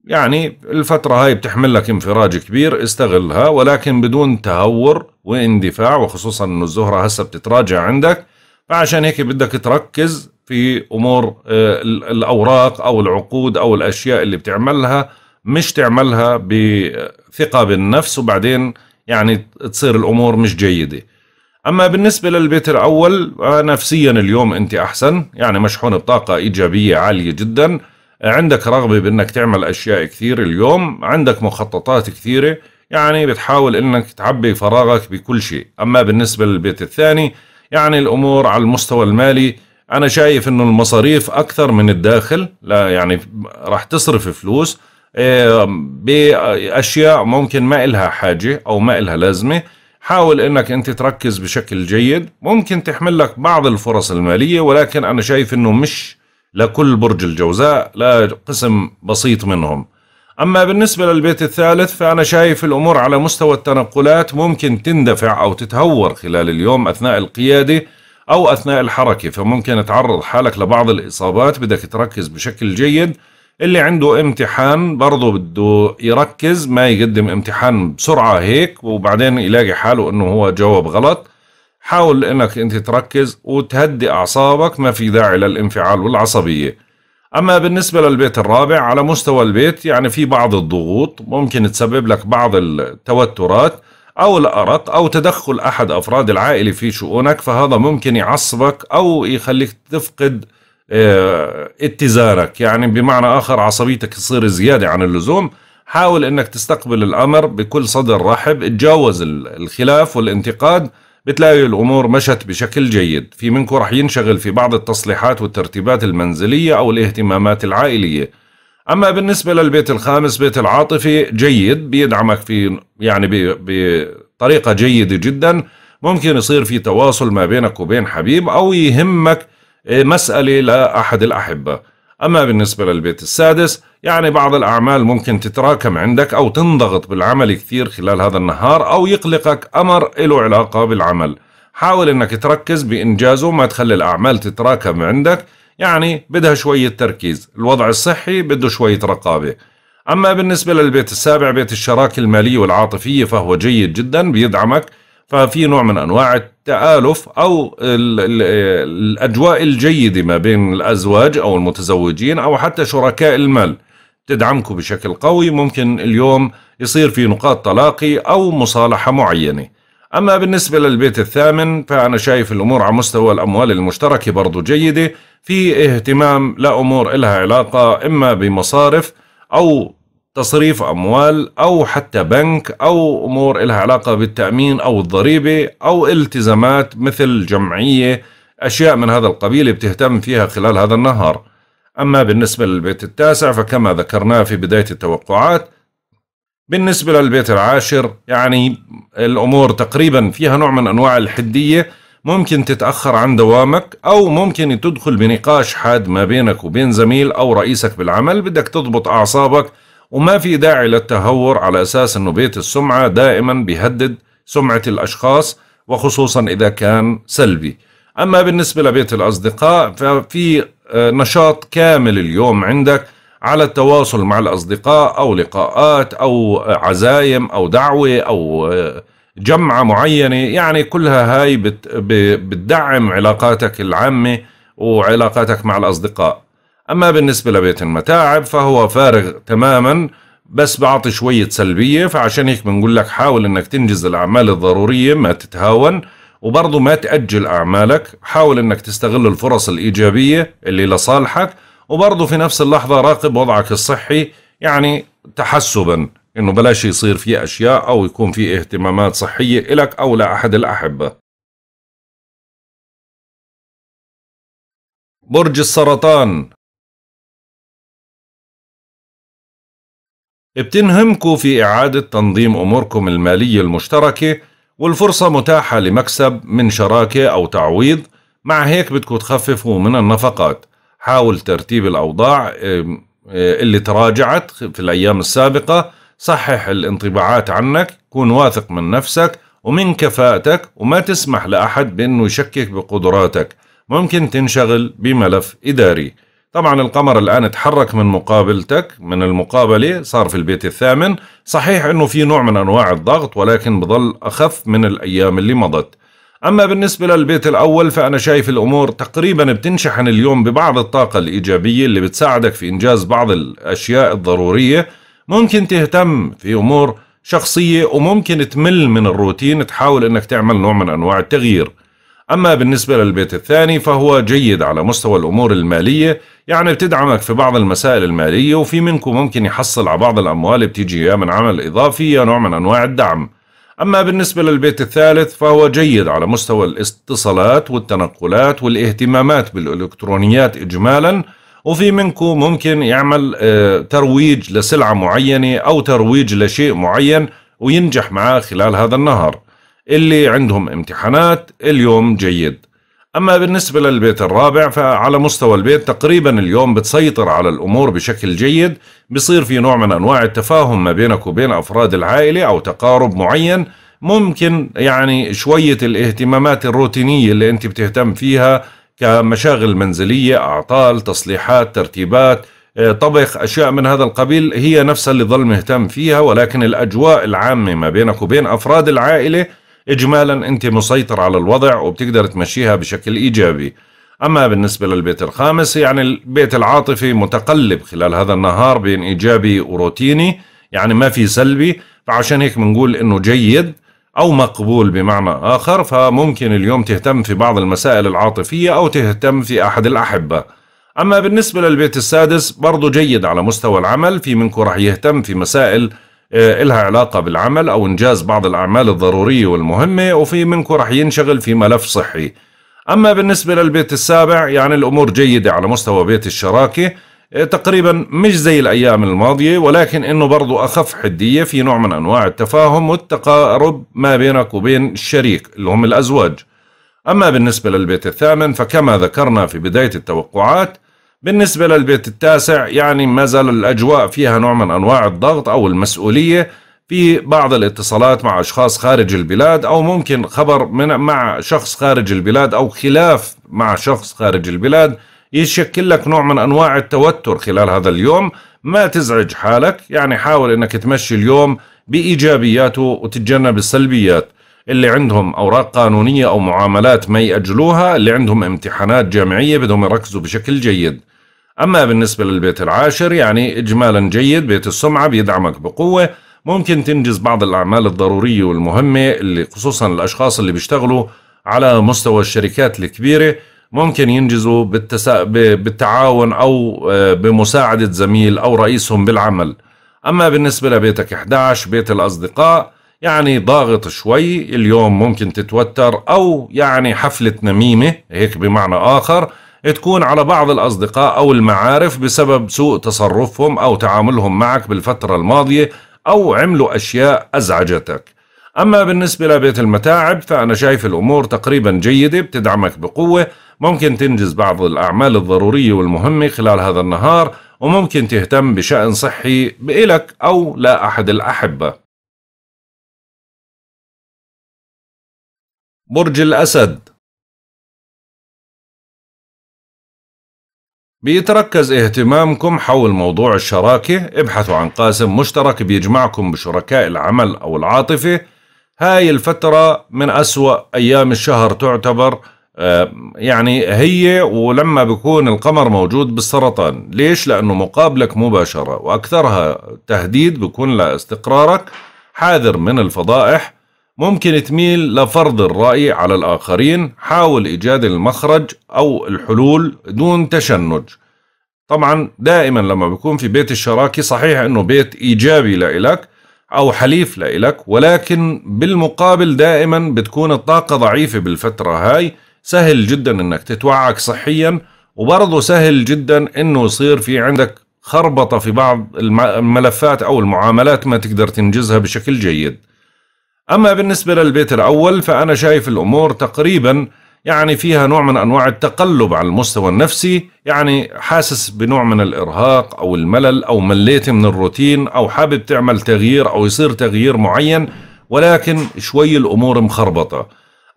[SPEAKER 1] يعني الفترة هاي بتحمل لك انفراج كبير استغلها ولكن بدون تهور واندفاع وخصوصا انه الزهرة هسه بتتراجع عندك فعشان هيك بدك تركز في امور آه، الاوراق او العقود او الاشياء اللي بتعملها مش تعملها بثقة بالنفس وبعدين يعني تصير الأمور مش جيدة أما بالنسبة للبيت الأول نفسيا اليوم أنت أحسن يعني مشحون بطاقة إيجابية عالية جدا عندك رغبة بأنك تعمل أشياء كثير اليوم عندك مخططات كثيرة يعني بتحاول أنك تعبي فراغك بكل شيء أما بالنسبة للبيت الثاني يعني الأمور على المستوى المالي أنا شايف أنه المصاريف أكثر من الداخل لا يعني راح تصرف فلوس باشياء ممكن ما إلها حاجه او ما إلها لازمه حاول انك انت تركز بشكل جيد ممكن تحمل لك بعض الفرص الماليه ولكن انا شايف انه مش لكل برج الجوزاء لقسم بسيط منهم اما بالنسبه للبيت الثالث فانا شايف الامور على مستوى التنقلات ممكن تندفع او تتهور خلال اليوم اثناء القياده او اثناء الحركه فممكن تعرض حالك لبعض الاصابات بدك تركز بشكل جيد اللي عنده امتحان برضه بده يركز ما يقدم امتحان بسرعة هيك وبعدين يلاقي حاله انه هو جاوب غلط حاول انك انت تركز وتهدي اعصابك ما في داعي للانفعال والعصبية اما بالنسبة للبيت الرابع على مستوى البيت يعني في بعض الضغوط ممكن تسبب لك بعض التوترات أو الأرق أو تدخل أحد أفراد العائلة في شؤونك فهذا ممكن يعصبك أو يخليك تفقد آه، اتزانك يعني بمعنى آخر عصبيتك تصير زيادة عن اللزوم حاول أنك تستقبل الأمر بكل صدر رحب اتجاوز الخلاف والانتقاد بتلاقي الأمور مشت بشكل جيد في منكم رح ينشغل في بعض التصليحات والترتيبات المنزلية أو الاهتمامات العائلية أما بالنسبة للبيت الخامس بيت العاطفي جيد بيدعمك في يعني بطريقة جيدة جدا ممكن يصير في تواصل ما بينك وبين حبيب أو يهمك إيه، مسألة لأحد الأحبة أما بالنسبة للبيت السادس يعني بعض الأعمال ممكن تتراكم عندك أو تنضغط بالعمل كثير خلال هذا النهار أو يقلقك أمر له علاقة بالعمل حاول أنك تركز بإنجازه ما تخلي الأعمال تتراكم عندك يعني بدها شوية تركيز الوضع الصحي بده شوية رقابة أما بالنسبة للبيت السابع بيت الشراكة المالية والعاطفية فهو جيد جدا بيدعمك ففي نوع من انواع التآلف او الـ الـ الاجواء الجيده ما بين الازواج او المتزوجين او حتى شركاء المال تدعمكم بشكل قوي ممكن اليوم يصير في نقاط تلاقي او مصالحه معينه اما بالنسبه للبيت الثامن فانا شايف الامور على مستوى الاموال المشتركه برضو جيده في اهتمام لامور لها علاقه اما بمصارف او تصريف أموال أو حتى بنك أو أمور لها علاقة بالتأمين أو الضريبة أو التزامات مثل جمعية أشياء من هذا القبيل بتهتم فيها خلال هذا النهار أما بالنسبة للبيت التاسع فكما ذكرنا في بداية التوقعات بالنسبة للبيت العاشر يعني الأمور تقريبا فيها نوع من أنواع الحدية ممكن تتأخر عن دوامك أو ممكن تدخل بنقاش حاد ما بينك وبين زميل أو رئيسك بالعمل بدك تضبط أعصابك وما في داعي للتهور على أساس أنه بيت السمعة دائما بيهدد سمعة الأشخاص وخصوصا إذا كان سلبي أما بالنسبة لبيت الأصدقاء ففي آه، نشاط كامل اليوم عندك على التواصل مع الأصدقاء أو لقاءات أو عزايم أو دعوة أو آه، جمعة معينة يعني كلها هاي بتدعم علاقاتك العامة وعلاقاتك مع الأصدقاء أما بالنسبة لبيت المتاعب فهو فارغ تماما بس بعطي شوية سلبية فعشان هيك بنقول لك حاول انك تنجز الأعمال الضرورية ما تتهاون وبرضه ما تأجل أعمالك حاول انك تستغل الفرص الإيجابية اللي لصالحك وبرضه في نفس اللحظة راقب وضعك الصحي يعني
[SPEAKER 3] تحسبا انه بلاش يصير في اشياء او يكون في اهتمامات صحية لك او
[SPEAKER 2] لأحد الأحبة برج السرطان
[SPEAKER 3] بتنهمكم في إعادة تنظيم أموركم المالية المشتركة والفرصة
[SPEAKER 1] متاحة لمكسب من شراكة أو تعويض مع هيك بدكم تخففوا من النفقات حاول ترتيب الأوضاع آه، اللي تراجعت في الأيام السابقة صحح الانطباعات عنك كون واثق من نفسك ومن كفاءتك وما تسمح لأحد بأنه يشكك بقدراتك ممكن تنشغل بملف إداري طبعا القمر الآن تحرك من مقابلتك من المقابلة صار في البيت الثامن صحيح أنه في نوع من أنواع الضغط ولكن بظل أخف من الأيام اللي مضت أما بالنسبة للبيت الأول فأنا شايف الأمور تقريبا بتنشحن اليوم ببعض الطاقة الإيجابية اللي بتساعدك في إنجاز بعض الأشياء الضرورية ممكن تهتم في أمور شخصية وممكن تمل من الروتين تحاول أنك تعمل نوع من أنواع التغيير أما بالنسبة للبيت الثاني فهو جيد على مستوى الأمور المالية يعني بتدعمك في بعض المسائل المالية وفي منكم ممكن يحصل على بعض الأموال بتيجي يا من عمل إضافي يا نوع من أنواع الدعم أما بالنسبة للبيت الثالث فهو جيد على مستوى الاتصالات والتنقلات والاهتمامات بالإلكترونيات إجمالا وفي منكم ممكن يعمل آه، ترويج لسلعة معينة أو ترويج لشيء معين وينجح معاه خلال هذا النهر اللي عندهم امتحانات اليوم جيد أما بالنسبة للبيت الرابع فعلى مستوى البيت تقريبا اليوم بتسيطر على الأمور بشكل جيد بصير في نوع من أنواع التفاهم ما بينك وبين أفراد العائلة أو تقارب معين ممكن يعني شوية الاهتمامات الروتينية اللي أنت بتهتم فيها كمشاغل منزلية أعطال تصليحات ترتيبات آه، طبخ أشياء من هذا القبيل هي نفسها اللي ظل مهتم فيها ولكن الأجواء العامة ما بينك وبين أفراد العائلة اجمالا انت مسيطر على الوضع وبتقدر تمشيها بشكل ايجابي اما بالنسبه للبيت الخامس يعني البيت العاطفي متقلب خلال هذا النهار بين ايجابي وروتيني يعني ما في سلبي فعشان هيك بنقول انه جيد او مقبول بمعنى اخر فممكن اليوم تهتم في بعض المسائل العاطفيه او تهتم في احد الاحبه اما بالنسبه للبيت السادس برضه جيد على مستوى العمل في منكم راح يهتم في مسائل آه، إلها علاقة بالعمل أو إنجاز بعض الأعمال الضرورية والمهمة وفي منكم رح ينشغل في ملف صحي أما بالنسبة للبيت السابع يعني الأمور جيدة على مستوى بيت الشراكة آه، تقريبا مش زي الأيام الماضية ولكن إنه برضو أخف حدية في نوع من أنواع التفاهم والتقارب ما بينك وبين الشريك اللي هم الأزواج أما بالنسبة للبيت الثامن فكما ذكرنا في بداية التوقعات بالنسبة للبيت التاسع يعني ما زال الأجواء فيها نوع من أنواع الضغط أو المسؤولية في بعض الاتصالات مع أشخاص خارج البلاد أو ممكن خبر من مع شخص خارج البلاد أو خلاف مع شخص خارج البلاد يشكل لك نوع من أنواع التوتر خلال هذا اليوم ما تزعج حالك يعني حاول أنك تمشي اليوم بإيجابياته وتتجنب السلبيات اللي عندهم أوراق قانونية أو معاملات ما يأجلوها اللي عندهم امتحانات جامعية بدهم يركزوا بشكل جيد أما بالنسبة للبيت العاشر يعني إجمالا جيد بيت السمعة بيدعمك بقوة ممكن تنجز بعض الأعمال الضرورية والمهمة اللي خصوصا الأشخاص اللي بيشتغلوا على مستوى الشركات الكبيرة ممكن ينجزوا بالتسا... بالتعاون أو آه، بمساعدة زميل أو رئيسهم بالعمل أما بالنسبة لبيتك 11 بيت الأصدقاء يعني ضاغط شوي اليوم ممكن تتوتر أو يعني حفلة نميمة هيك بمعنى آخر تكون على بعض الأصدقاء أو المعارف بسبب سوء تصرفهم أو تعاملهم معك بالفترة الماضية أو عملوا أشياء أزعجتك أما بالنسبة لبيت المتاعب فأنا شايف الأمور تقريبا جيدة بتدعمك بقوة ممكن تنجز بعض الأعمال الضرورية والمهمة خلال هذا النهار وممكن تهتم بشأن صحي بإلك
[SPEAKER 2] أو لأحد احد الأحبة برج الأسد
[SPEAKER 3] بيتركز اهتمامكم حول موضوع الشراكة ابحثوا عن قاسم
[SPEAKER 1] مشترك بيجمعكم بشركاء العمل أو العاطفة هاي الفترة من أسوأ أيام الشهر تعتبر آه، يعني هي ولما بيكون القمر موجود بالسرطان ليش؟ لأنه مقابلك مباشرة وأكثرها تهديد بيكون لاستقرارك حاذر من الفضائح ممكن تميل لفرض الرأي على الآخرين حاول إيجاد المخرج أو الحلول دون تشنج طبعا دائما لما بيكون في بيت الشراكة صحيح أنه بيت إيجابي لإلك أو حليف لإلك ولكن بالمقابل دائما بتكون الطاقة ضعيفة بالفترة هاي سهل جدا أنك تتوعك صحيا وبرضه سهل جدا أنه يصير في عندك خربطة في بعض الملفات أو المعاملات ما تقدر تنجزها بشكل جيد أما بالنسبة للبيت الأول فأنا شايف الأمور تقريبا يعني فيها نوع من أنواع التقلب على المستوى النفسي يعني حاسس بنوع من الإرهاق أو الملل أو مليت من الروتين أو حابب تعمل تغيير أو يصير تغيير معين ولكن شوي الأمور مخربطة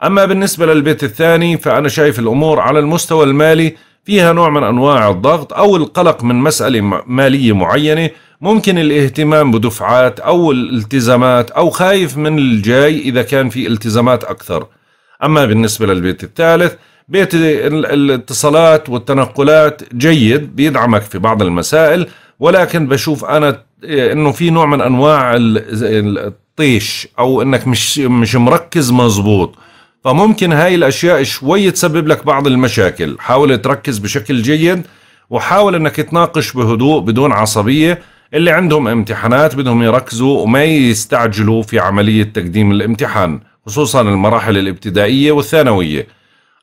[SPEAKER 1] أما بالنسبة للبيت الثاني فأنا شايف الأمور على المستوى المالي فيها نوع من أنواع الضغط أو القلق من مسألة مالية معينة ممكن الاهتمام بدفعات أو الالتزامات أو خايف من الجاي إذا كان في التزامات أكثر أما بالنسبة للبيت الثالث بيت الاتصالات والتنقلات جيد بيدعمك في بعض المسائل ولكن بشوف أنا انه في نوع من انواع الطيش او انك مش مش مركز مزبوط فممكن هاي الاشياء شوي تسبب لك بعض المشاكل حاول تركز بشكل جيد وحاول انك تناقش بهدوء بدون عصبيه اللي عندهم امتحانات بدهم يركزوا وما يستعجلوا في عملية تقديم الامتحان خصوصا المراحل الابتدائية والثانوية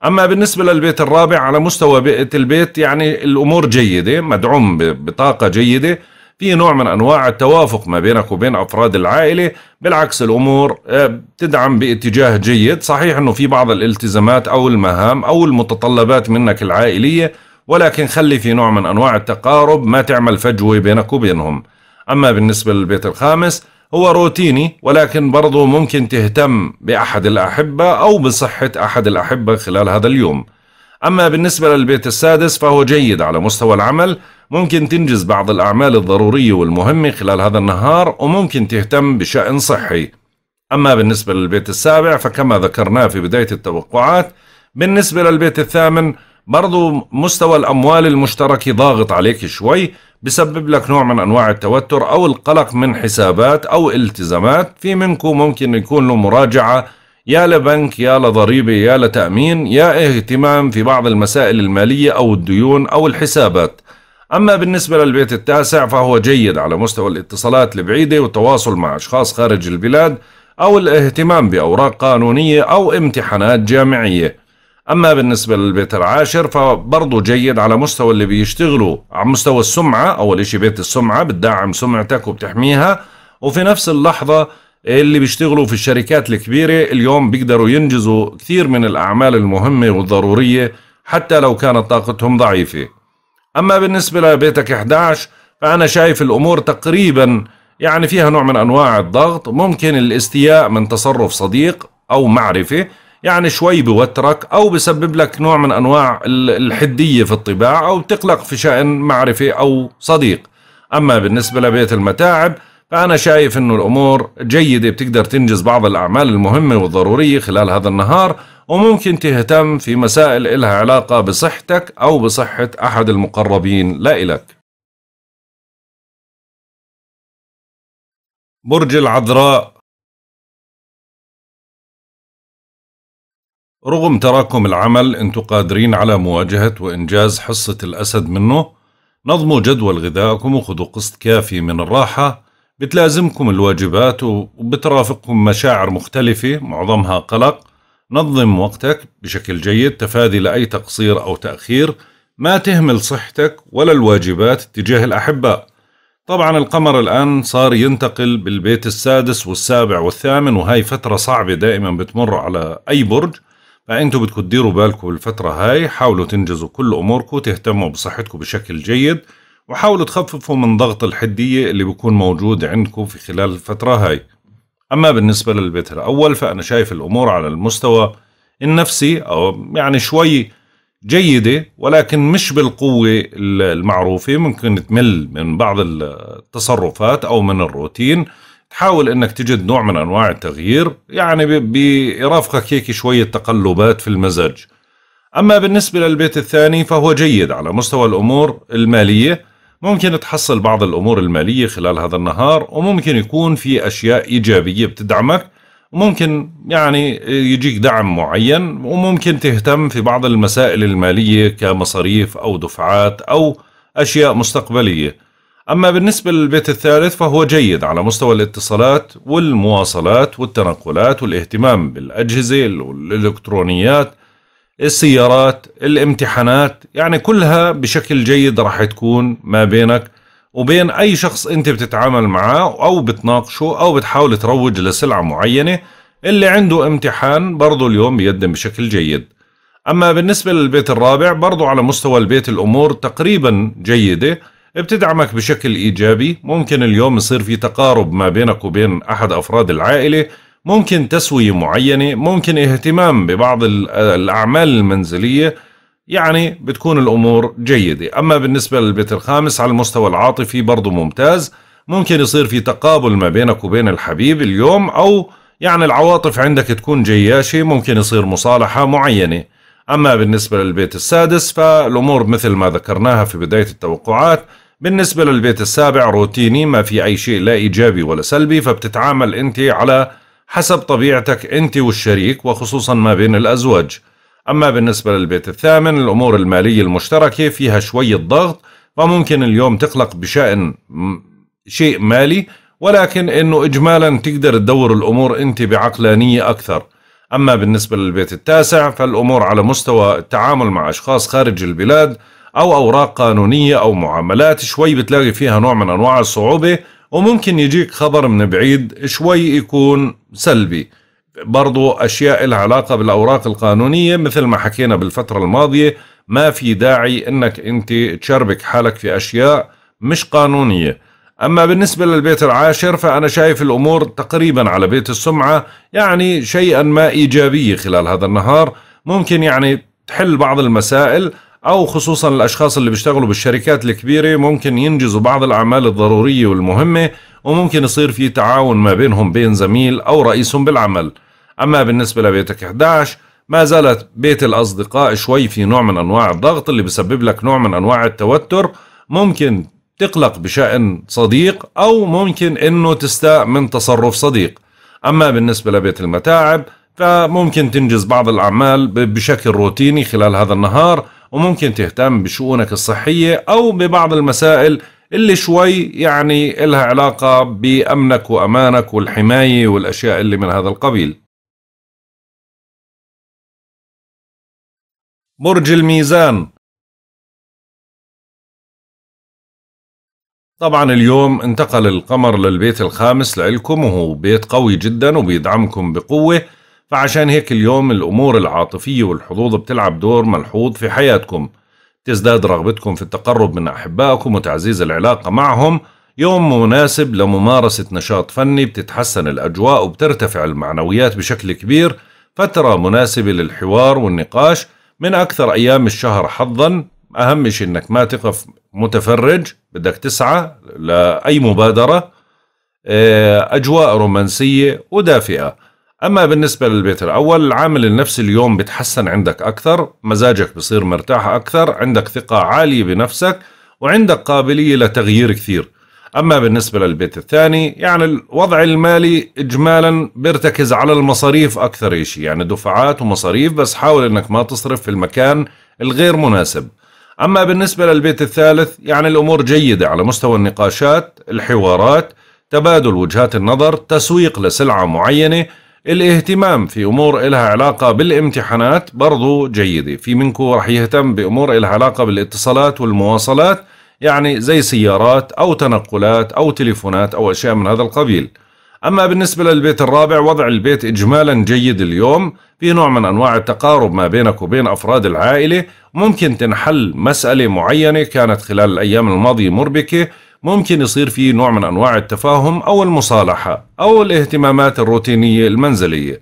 [SPEAKER 1] أما بالنسبة للبيت الرابع على مستوى بيئة البيت يعني الأمور جيدة مدعوم بطاقة جيدة في نوع من أنواع التوافق ما بينك وبين أفراد العائلة بالعكس الأمور آه، بتدعم باتجاه جيد صحيح أنه في بعض الالتزامات أو المهام أو المتطلبات منك العائلية ولكن خلي في نوع من أنواع التقارب ما تعمل فجوة بينك وبينهم أما بالنسبة للبيت الخامس هو روتيني ولكن برضو ممكن تهتم بأحد الأحبة أو بصحة أحد الأحبة خلال هذا اليوم أما بالنسبة للبيت السادس فهو جيد على مستوى العمل ممكن تنجز بعض الأعمال الضرورية والمهمة خلال هذا النهار وممكن تهتم بشأن صحي أما بالنسبة للبيت السابع فكما ذكرناه في بداية التوقعات بالنسبة للبيت الثامن برضو مستوى الأموال المشترك ضاغط عليك شوي بسبب لك نوع من أنواع التوتر أو القلق من حسابات أو التزامات في منكم ممكن يكون له مراجعة يا لبنك يا لضريبة يا لتأمين يا اهتمام في بعض المسائل المالية أو الديون أو الحسابات أما بالنسبة للبيت التاسع فهو جيد على مستوى الاتصالات البعيدة والتواصل مع أشخاص خارج البلاد أو الاهتمام بأوراق قانونية أو امتحانات جامعية أما بالنسبة للبيت العاشر فبرضه جيد على مستوى اللي بيشتغلوا على مستوى السمعة أول إشي بيت السمعة بتدعم سمعتك وبتحميها وفي نفس اللحظة اللي بيشتغلوا في الشركات الكبيرة اليوم بيقدروا ينجزوا كثير من الأعمال المهمة والضرورية حتى لو كانت طاقتهم ضعيفة أما بالنسبة لبيتك 11 فأنا شايف الأمور تقريبا يعني فيها نوع من أنواع الضغط ممكن الاستياء من تصرف صديق أو معرفة يعني شوي بوترك او بسبب لك نوع من انواع الحديه في الطباع او تقلق في شان معرفه او صديق اما بالنسبه لبيت المتاعب فأنا شايف أنه الأمور جيدة بتقدر تنجز بعض الأعمال المهمة والضرورية خلال هذا النهار وممكن تهتم في مسائل إلها علاقة بصحتك أو بصحة
[SPEAKER 2] أحد المقربين لا إلك برج العذراء
[SPEAKER 3] رغم تراكم العمل انتم قادرين على مواجهة وإنجاز حصة
[SPEAKER 1] الأسد منه نظموا جدول غذائكم وخذوا قسط كافي من الراحة بتلازمكم الواجبات وبترافقكم مشاعر مختلفة معظمها قلق نظم وقتك بشكل جيد تفادي لأي تقصير أو تأخير ما تهمل صحتك ولا الواجبات تجاه الأحباء طبعا القمر الآن صار ينتقل بالبيت السادس والسابع والثامن وهي فترة صعبة دائما بتمر على أي برج فانتوا بدكم تديروا بالكم بالفترة هاي حاولوا تنجزوا كل اموركم تهتموا بصحتكم بشكل جيد وحاولوا تخففوا من ضغط الحدية اللي بيكون موجود عندكم في خلال الفترة هاي اما بالنسبة للبيت الاول فانا شايف الامور على المستوى النفسي او يعني شوي جيدة ولكن مش بالقوة المعروفة ممكن تمل من بعض التصرفات أو من الروتين تحاول انك تجد نوع من انواع التغيير يعني بيرافقك هيك شويه تقلبات في المزاج اما بالنسبه للبيت الثاني فهو جيد على مستوى الامور الماليه ممكن تحصل بعض الامور الماليه خلال هذا النهار وممكن يكون في اشياء ايجابيه بتدعمك وممكن يعني يجيك دعم معين وممكن تهتم في بعض المسائل الماليه كمصاريف او دفعات او اشياء مستقبليه أما بالنسبة للبيت الثالث فهو جيد على مستوى الاتصالات والمواصلات والتنقلات والاهتمام بالأجهزة والإلكترونيات السيارات الامتحانات يعني كلها بشكل جيد راح تكون ما بينك وبين أي شخص أنت بتتعامل معاه أو بتناقشه أو بتحاول تروج لسلعة معينة اللي عنده امتحان برضه اليوم بيقدم بشكل جيد أما بالنسبة للبيت الرابع برضه على مستوى البيت الأمور تقريبا جيدة بتدعمك بشكل إيجابي ممكن اليوم يصير في تقارب ما بينك وبين أحد أفراد العائلة ممكن تسوية معينة ممكن اهتمام ببعض الأعمال المنزلية يعني بتكون الأمور جيدة أما بالنسبة للبيت الخامس على المستوى العاطفي برضو ممتاز ممكن يصير في تقابل ما بينك وبين الحبيب اليوم أو يعني العواطف عندك تكون جياشة ممكن يصير مصالحة معينة أما بالنسبة للبيت السادس فالأمور مثل ما ذكرناها في بداية التوقعات بالنسبة للبيت السابع روتيني ما في أي شيء لا إيجابي ولا سلبي فبتتعامل أنت على حسب طبيعتك أنت والشريك وخصوصا ما بين الأزواج أما بالنسبة للبيت الثامن الأمور المالية المشتركة فيها شوية ضغط فممكن اليوم تقلق بشأن شيء مالي ولكن أنه إجمالا تقدر تدور الأمور أنت بعقلانية أكثر أما بالنسبة للبيت التاسع فالأمور على مستوى التعامل مع أشخاص خارج البلاد أو أوراق قانونية أو معاملات شوي بتلاقي فيها نوع من أنواع الصعوبة وممكن يجيك خبر من بعيد شوي يكون سلبي برضو أشياء لها علاقة بالأوراق القانونية مثل ما حكينا بالفترة الماضية ما في داعي أنك أنت تشربك حالك في أشياء مش قانونية أما بالنسبة للبيت العاشر فأنا شايف الأمور تقريبا على بيت السمعة يعني شيئا ما إيجابية خلال هذا النهار ممكن يعني تحل بعض المسائل او خصوصا الاشخاص اللي بيشتغلوا بالشركات الكبيره ممكن ينجزوا بعض الاعمال الضروريه والمهمه وممكن يصير في تعاون ما بينهم بين زميل او رئيسهم بالعمل اما بالنسبه لبيتك 11 ما زالت بيت الاصدقاء شوي في نوع من انواع الضغط اللي بسبب لك نوع من انواع التوتر ممكن تقلق بشان صديق او ممكن انه تستاء من تصرف صديق اما بالنسبه لبيت المتاعب فممكن تنجز بعض الاعمال بشكل روتيني خلال هذا النهار وممكن تهتم بشؤونك الصحية أو ببعض المسائل اللي شوي يعني إلها علاقة
[SPEAKER 3] بأمنك وأمانك والحماية والأشياء اللي من هذا القبيل
[SPEAKER 2] برج الميزان طبعا اليوم انتقل القمر للبيت
[SPEAKER 1] الخامس لإلكم وهو بيت قوي جدا وبيدعمكم بقوة فعشان هيك اليوم الأمور العاطفية والحظوظ بتلعب دور ملحوظ في حياتكم تزداد رغبتكم في التقرب من أحبائكم وتعزيز العلاقة معهم يوم مناسب لممارسة نشاط فني بتتحسن الأجواء وبترتفع المعنويات بشكل كبير فترة مناسبة للحوار والنقاش من أكثر أيام الشهر حظا أهم شيء أنك ما تقف متفرج بدك تسعى لأي مبادرة آه، أجواء رومانسية ودافئة أما بالنسبة للبيت الأول العامل النفسي اليوم بتحسن عندك أكثر مزاجك بصير مرتاح أكثر عندك ثقة عالية بنفسك وعندك قابلية لتغيير كثير أما بالنسبة للبيت الثاني يعني الوضع المالي إجمالا بيرتكز على المصاريف أكثر شيء يعني دفعات ومصاريف بس حاول أنك ما تصرف في المكان الغير مناسب أما بالنسبة للبيت الثالث يعني الأمور جيدة على مستوى النقاشات الحوارات تبادل وجهات النظر تسويق لسلعة معينة الاهتمام في أمور إلها علاقة بالامتحانات برضو جيدة في منكم رح يهتم بأمور إلها علاقة بالاتصالات والمواصلات يعني زي سيارات أو تنقلات أو تليفونات أو أشياء من هذا القبيل أما بالنسبة للبيت الرابع وضع البيت إجمالا جيد اليوم في نوع من أنواع التقارب ما بينك وبين أفراد العائلة ممكن تنحل مسألة معينة كانت خلال الأيام الماضية مربكة ممكن يصير في نوع من أنواع التفاهم أو المصالحة أو الاهتمامات الروتينية المنزلية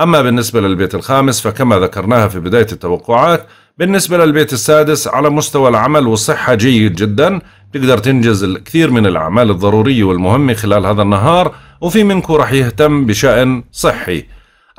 [SPEAKER 1] أما بالنسبة للبيت الخامس فكما ذكرناها في بداية التوقعات بالنسبة للبيت السادس على مستوى العمل والصحة جيد جدا تقدر تنجز الكثير من الأعمال الضرورية والمهمة خلال هذا النهار وفي منكم رح يهتم بشأن صحي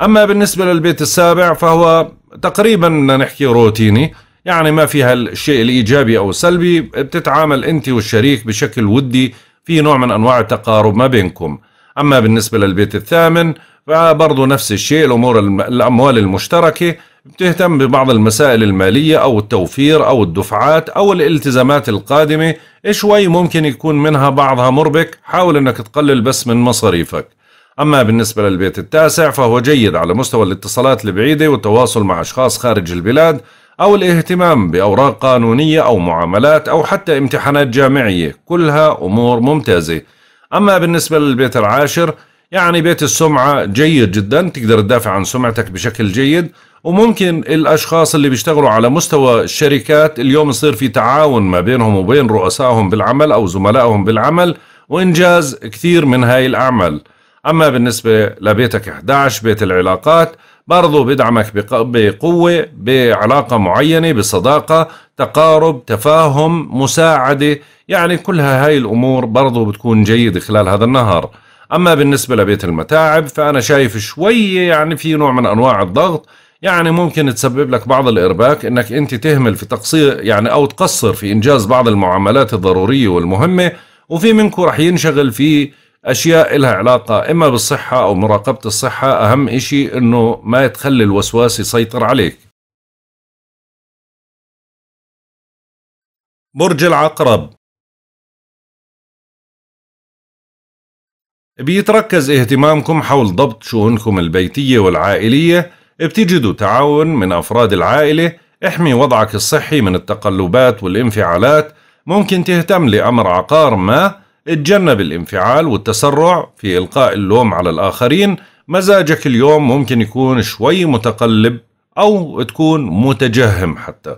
[SPEAKER 1] أما بالنسبة للبيت السابع فهو تقريبا نحكي روتيني يعني ما فيها الشيء الإيجابي أو السلبي بتتعامل أنت والشريك بشكل ودي في نوع من أنواع التقارب ما بينكم أما بالنسبة للبيت الثامن فبرضه نفس الشيء الأمور الأموال المشتركة بتهتم ببعض المسائل المالية أو التوفير أو الدفعات أو الالتزامات القادمة شوي ممكن يكون منها بعضها مربك حاول أنك تقلل بس من مصاريفك أما بالنسبة للبيت التاسع فهو جيد على مستوى الاتصالات البعيدة والتواصل مع أشخاص خارج البلاد أو الاهتمام بأوراق قانونية أو معاملات أو حتى امتحانات جامعية كلها أمور ممتازة أما بالنسبة للبيت العاشر يعني بيت السمعة جيد جدا تقدر تدافع عن سمعتك بشكل جيد وممكن الأشخاص اللي بيشتغلوا على مستوى الشركات اليوم يصير في تعاون ما بينهم وبين رؤسائهم بالعمل أو زملائهم بالعمل وإنجاز كثير من هاي الأعمال أما بالنسبة لبيتك 11 بيت العلاقات برضه بدعمك بقوة بعلاقة معينة بصداقة تقارب تفاهم مساعدة يعني كلها هاي الأمور برضه بتكون جيدة خلال هذا النهار أما بالنسبة لبيت المتاعب فأنا شايف شوية يعني في نوع من أنواع الضغط يعني ممكن تسبب لك بعض الارباك انك انت تهمل في تقصير يعني او تقصر في انجاز بعض المعاملات الضروريه والمهمه وفي منكم رح ينشغل في
[SPEAKER 3] اشياء لها علاقه اما بالصحه او مراقبه الصحه اهم شيء انه ما تخلي
[SPEAKER 2] الوسواس يسيطر عليك برج العقرب
[SPEAKER 3] بيتركز اهتمامكم حول ضبط شؤونكم البيتية والعائلية
[SPEAKER 1] بتجدوا تعاون من أفراد العائلة احمي وضعك الصحي من التقلبات والانفعالات ممكن تهتم لأمر عقار ما اتجنب الانفعال والتسرع في إلقاء اللوم على الآخرين مزاجك اليوم ممكن يكون شوي متقلب أو تكون متجهم حتى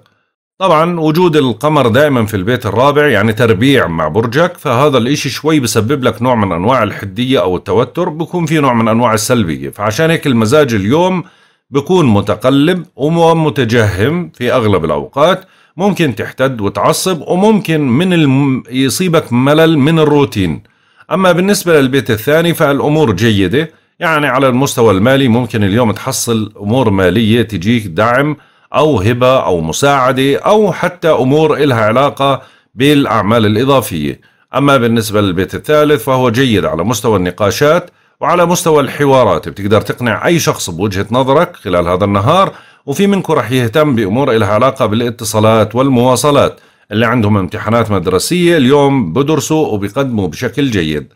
[SPEAKER 1] طبعا وجود القمر دائما في البيت الرابع يعني تربيع مع برجك فهذا الاشي شوي بسبب لك نوع من انواع الحدية او التوتر بكون في نوع من انواع السلبية فعشان هيك المزاج اليوم بكون متقلب ومتجهم في اغلب الاوقات ممكن تحتد وتعصب وممكن من الم... يصيبك ملل من الروتين أما بالنسبة للبيت الثاني فالأمور جيدة يعني على المستوى المالي ممكن اليوم تحصل أمور مالية تجيك دعم أو هبة أو مساعدة أو حتى أمور إلها علاقة بالأعمال الإضافية أما بالنسبة للبيت الثالث فهو جيد على مستوى النقاشات وعلى مستوى الحوارات بتقدر تقنع أي شخص بوجهة نظرك خلال هذا النهار وفي منكم رح يهتم بأمور إلها علاقة بالاتصالات والمواصلات اللي عندهم امتحانات مدرسية اليوم بدرسوا وبيقدموا بشكل جيد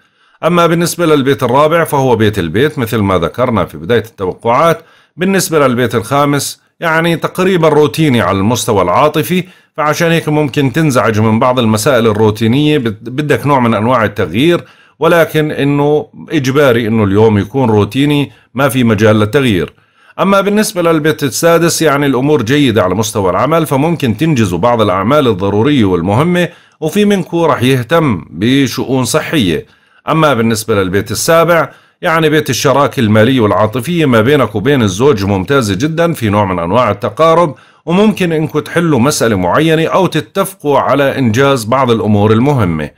[SPEAKER 1] أما بالنسبة للبيت الرابع فهو بيت البيت مثل ما ذكرنا في بداية التوقعات بالنسبة للبيت الخامس يعني تقريبا روتيني على المستوى العاطفي فعشان هيك ممكن تنزعج من بعض المسائل الروتينية بدك نوع من أنواع التغيير ولكن انه اجباري انه اليوم يكون روتيني ما في مجال للتغيير أما بالنسبة للبيت السادس يعني الأمور جيدة على مستوى العمل فممكن تنجزوا بعض الأعمال الضرورية والمهمة وفي منكم رح يهتم بشؤون صحية أما بالنسبة للبيت السابع يعني بيت الشراكة المالية والعاطفية ما بينك وبين الزوج ممتازة جدا في نوع من أنواع التقارب وممكن انكم تحلوا مسألة معينة أو تتفقوا على إنجاز بعض الأمور المهمة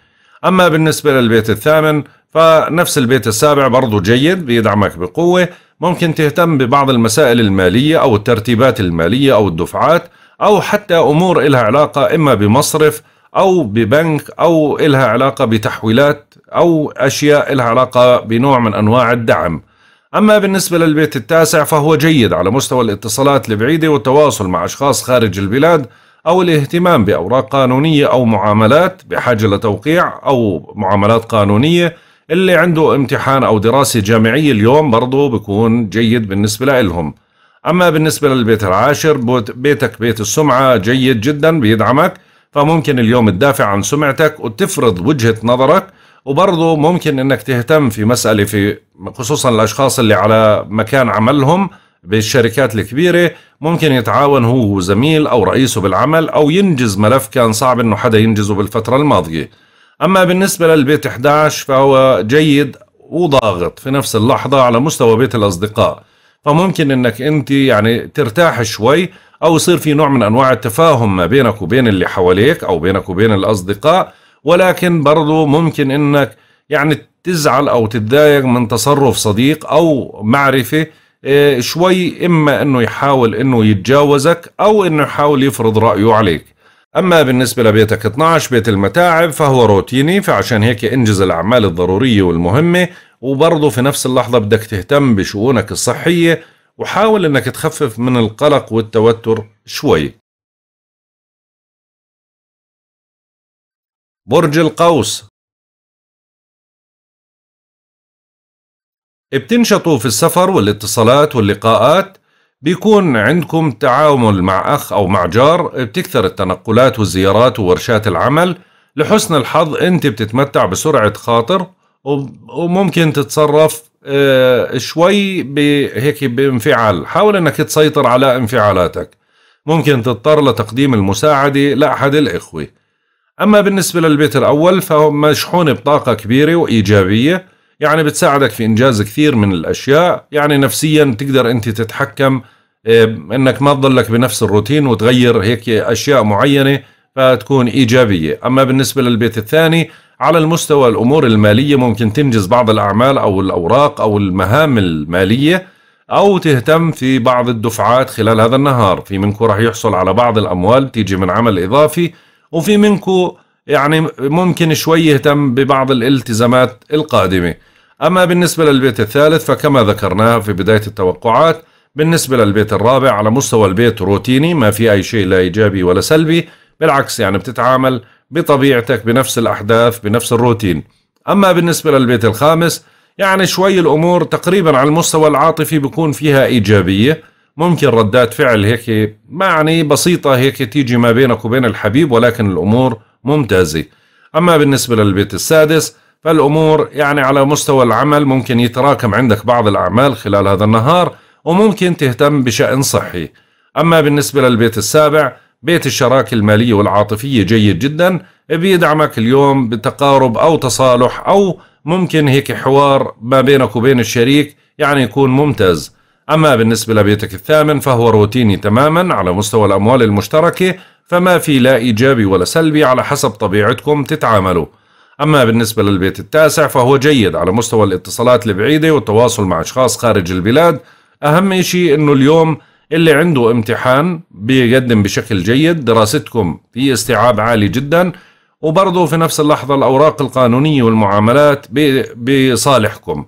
[SPEAKER 1] أما بالنسبة للبيت الثامن فنفس البيت السابع برضو جيد بيدعمك بقوة ممكن تهتم ببعض المسائل المالية أو الترتيبات المالية أو الدفعات أو حتى أمور إلها علاقة إما بمصرف أو ببنك أو إلها علاقة بتحويلات أو أشياء إلها علاقة بنوع من أنواع الدعم أما بالنسبة للبيت التاسع فهو جيد على مستوى الاتصالات البعيدة والتواصل مع أشخاص خارج البلاد أو الاهتمام بأوراق قانونية أو معاملات بحاجة لتوقيع أو معاملات قانونية اللي عنده امتحان أو دراسة جامعية اليوم برضه بكون جيد بالنسبة لهم أما بالنسبة للبيت العاشر بيتك بيت السمعة جيد جدا بيدعمك فممكن اليوم تدافع عن سمعتك وتفرض وجهة نظرك وبرضه ممكن انك تهتم في مسألة في خصوصا الأشخاص اللي على مكان عملهم بالشركات الكبيرة ممكن يتعاون هو وزميل أو رئيسه بالعمل أو ينجز ملف كان صعب أنه حدا ينجزه بالفترة الماضية أما بالنسبة للبيت 11 فهو جيد وضاغط في نفس اللحظة على مستوى بيت الأصدقاء فممكن أنك أنت يعني ترتاح شوي أو يصير في نوع من أنواع التفاهم ما بينك وبين اللي حواليك أو بينك وبين الأصدقاء ولكن برضو ممكن أنك يعني تزعل أو تتضايق من تصرف صديق أو معرفة آه، شوي إما أنه يحاول أنه يتجاوزك أو أنه يحاول يفرض رأيه عليك أما بالنسبة لبيتك 12 بيت المتاعب فهو روتيني فعشان هيك انجز الأعمال الضرورية والمهمة وبرضه في نفس اللحظة بدك تهتم بشؤونك الصحية وحاول أنك تخفف
[SPEAKER 2] من القلق والتوتر شوي برج القوس
[SPEAKER 3] بتنشطوا في السفر والاتصالات واللقاءات
[SPEAKER 1] بيكون عندكم تعامل مع أخ أو مع جار بتكثر التنقلات والزيارات وورشات العمل لحسن الحظ أنت بتتمتع بسرعة خاطر وممكن تتصرف آه، شوي بهيك بانفعال حاول أنك تسيطر على انفعالاتك ممكن تضطر لتقديم المساعدة لأحد الإخوة أما بالنسبة للبيت الأول فهو مشحون بطاقة كبيرة وإيجابية يعني بتساعدك في انجاز كثير من الاشياء يعني نفسيا تقدر انت تتحكم آه، انك ما تضلك بنفس الروتين وتغير هيك اشياء معينه فتكون ايجابيه اما بالنسبه للبيت الثاني على المستوى الامور الماليه ممكن تنجز بعض الاعمال او الاوراق او المهام الماليه او تهتم في بعض الدفعات خلال هذا النهار في منكم راح يحصل على بعض الاموال تيجي من عمل اضافي وفي منكم يعني ممكن شوي يهتم ببعض الالتزامات القادمه أما بالنسبة للبيت الثالث فكما ذكرناه في بداية التوقعات بالنسبة للبيت الرابع على مستوى البيت روتيني ما في أي شيء لا إيجابي ولا سلبي بالعكس يعني بتتعامل بطبيعتك بنفس الأحداث بنفس الروتين أما بالنسبة للبيت الخامس يعني شوي الأمور تقريبا على المستوى العاطفي بكون فيها إيجابية ممكن ردات فعل هيك يعني بسيطة هيك تيجي ما بينك وبين الحبيب ولكن الأمور ممتازة أما بالنسبة للبيت السادس فالأمور يعني على مستوى العمل ممكن يتراكم عندك بعض الأعمال خلال هذا النهار وممكن تهتم بشأن صحي أما بالنسبة للبيت السابع بيت الشراكة المالية والعاطفية جيد جدا بيدعمك اليوم بتقارب أو تصالح أو ممكن هيك حوار ما بينك وبين الشريك يعني يكون ممتاز أما بالنسبة لبيتك الثامن فهو روتيني تماما على مستوى الأموال المشتركة فما في لا إيجابي ولا سلبي على حسب طبيعتكم تتعاملوا أما بالنسبة للبيت التاسع فهو جيد على مستوى الاتصالات البعيدة والتواصل مع أشخاص خارج البلاد أهم شيء أنه اليوم اللي عنده امتحان بيقدم بشكل جيد دراستكم في استيعاب عالي جدا وبرضه في نفس اللحظة الأوراق القانونية والمعاملات بصالحكم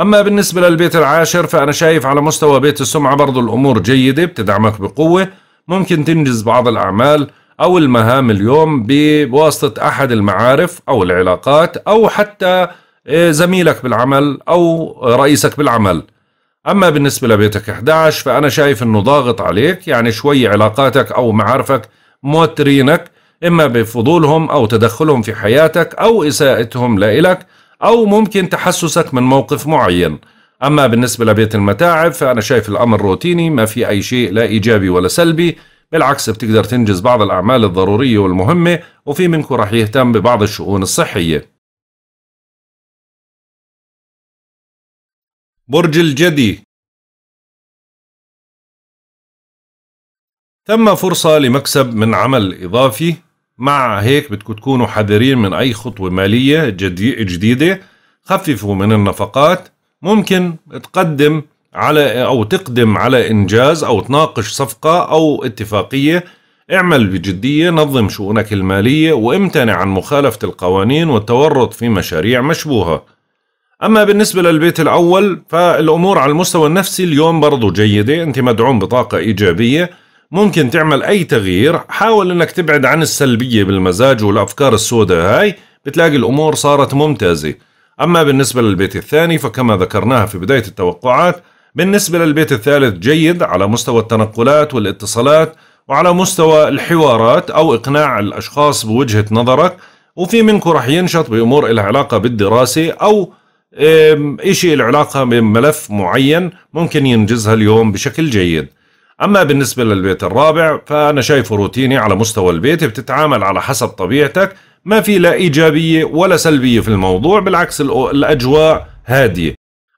[SPEAKER 1] أما بالنسبة للبيت العاشر فأنا شايف على مستوى بيت السمعة برضه الأمور جيدة بتدعمك بقوة ممكن تنجز بعض الأعمال أو المهام اليوم بواسطة أحد المعارف أو العلاقات أو حتى آه، زميلك بالعمل أو رئيسك بالعمل أما بالنسبة لبيتك 11 فأنا شايف أنه ضاغط عليك يعني شوي علاقاتك أو معارفك موترينك إما بفضولهم أو تدخلهم في حياتك أو إساءتهم لإلك أو ممكن تحسسك من موقف معين أما بالنسبة لبيت المتاعب فأنا شايف الأمر روتيني ما في أي شيء لا إيجابي ولا سلبي بالعكس بتقدر تنجز بعض الأعمال الضرورية والمهمة
[SPEAKER 2] وفي منكم رح يهتم ببعض الشؤون الصحية برج الجدي تم فرصة لمكسب من عمل إضافي مع
[SPEAKER 1] هيك بدكم تكونوا حذرين من أي خطوة مالية جديدة خففوا من النفقات ممكن تقدم على أو تقدم على إنجاز أو تناقش صفقة أو اتفاقية اعمل بجدية نظم شؤونك المالية وامتنع عن مخالفة القوانين والتورط في مشاريع مشبوهة أما بالنسبة للبيت الأول فالأمور على المستوى النفسي اليوم برضو جيدة أنت مدعوم بطاقة إيجابية ممكن تعمل أي تغيير حاول أنك تبعد عن السلبية بالمزاج والأفكار السوداء هاي بتلاقي الأمور صارت ممتازة أما بالنسبة للبيت الثاني فكما ذكرناها في بداية التوقعات بالنسبة للبيت الثالث جيد على مستوى التنقلات والاتصالات وعلى مستوى الحوارات أو إقناع الأشخاص بوجهة نظرك وفي منكم رح ينشط بأمور لها علاقة بالدراسة أو إشي العلاقة بملف معين ممكن ينجزها اليوم بشكل جيد أما بالنسبة للبيت الرابع فأنا شايفه روتيني على مستوى البيت بتتعامل على حسب طبيعتك ما في لا إيجابية ولا سلبية في الموضوع بالعكس الأجواء هادية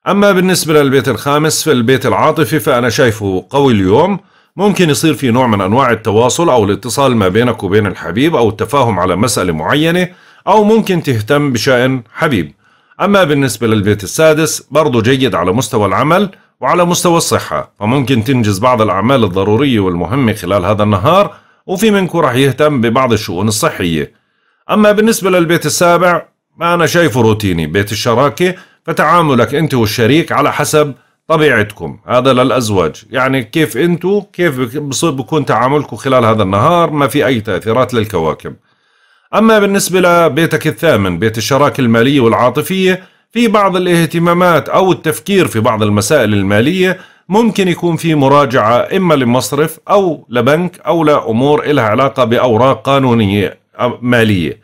[SPEAKER 1] أما بالنسبة للبيت الخامس في البيت العاطفي فأنا شايفه قوي اليوم ممكن يصير في نوع من أنواع التواصل أو الاتصال ما بينك وبين الحبيب أو التفاهم على مسألة معينة أو ممكن تهتم بشأن حبيب أما بالنسبة للبيت السادس برضو جيد على مستوى العمل وعلى مستوى الصحة فممكن تنجز بعض الأعمال الضرورية والمهمة خلال هذا النهار وفي منكم راح يهتم ببعض الشؤون الصحية أما بالنسبة للبيت السابع ما أنا شايفه روتيني بيت الشراكة فتعاملك انت والشريك على حسب طبيعتكم هذا للازواج يعني كيف انتم كيف بكون تعاملكم خلال هذا النهار ما في اي تاثيرات للكواكب اما بالنسبه لبيتك الثامن بيت الشراكه الماليه والعاطفيه في بعض الاهتمامات او التفكير في بعض المسائل الماليه ممكن يكون في مراجعه اما لمصرف او لبنك او لامور لها علاقه باوراق قانونيه ماليه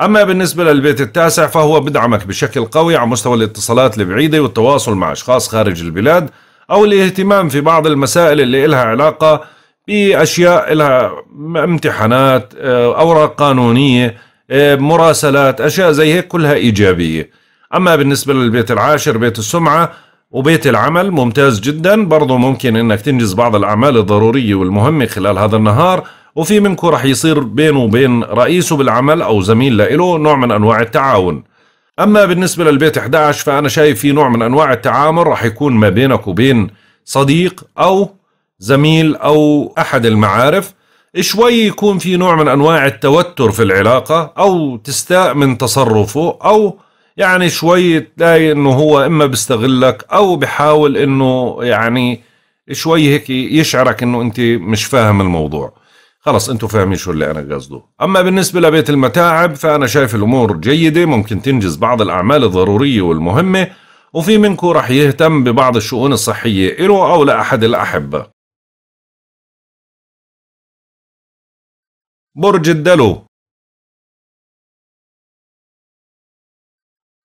[SPEAKER 1] أما بالنسبة للبيت التاسع فهو بدعمك بشكل قوي على مستوى الاتصالات البعيدة والتواصل مع أشخاص خارج البلاد أو الاهتمام في بعض المسائل اللي إلها علاقة بأشياء إلها امتحانات آه، أوراق قانونية آه، مراسلات أشياء زي هيك كلها إيجابية أما بالنسبة للبيت العاشر بيت السمعة وبيت العمل ممتاز جدا برضو ممكن أنك تنجز بعض الأعمال الضرورية والمهمة خلال هذا النهار وفي منكم رح يصير بينه وبين رئيسه بالعمل أو زميل له نوع من أنواع التعاون أما بالنسبة للبيت 11 فأنا شايف في نوع من أنواع التعامل رح يكون ما بينك وبين صديق أو زميل أو أحد المعارف شوي يكون في نوع من أنواع التوتر في العلاقة أو تستاء من تصرفه أو يعني شوي تلاقي انه هو اما بيستغلك او بحاول انه يعني شوي هيك يشعرك انه انت مش فاهم الموضوع خلص انتم فاهمين شو اللي انا قصده اما بالنسبه لبيت المتاعب فانا شايف الامور جيده ممكن تنجز بعض الاعمال الضروريه والمهمه
[SPEAKER 3] وفي منكم رح يهتم ببعض الشؤون الصحيه إلو او لاحد الاحبه
[SPEAKER 2] برج الدلو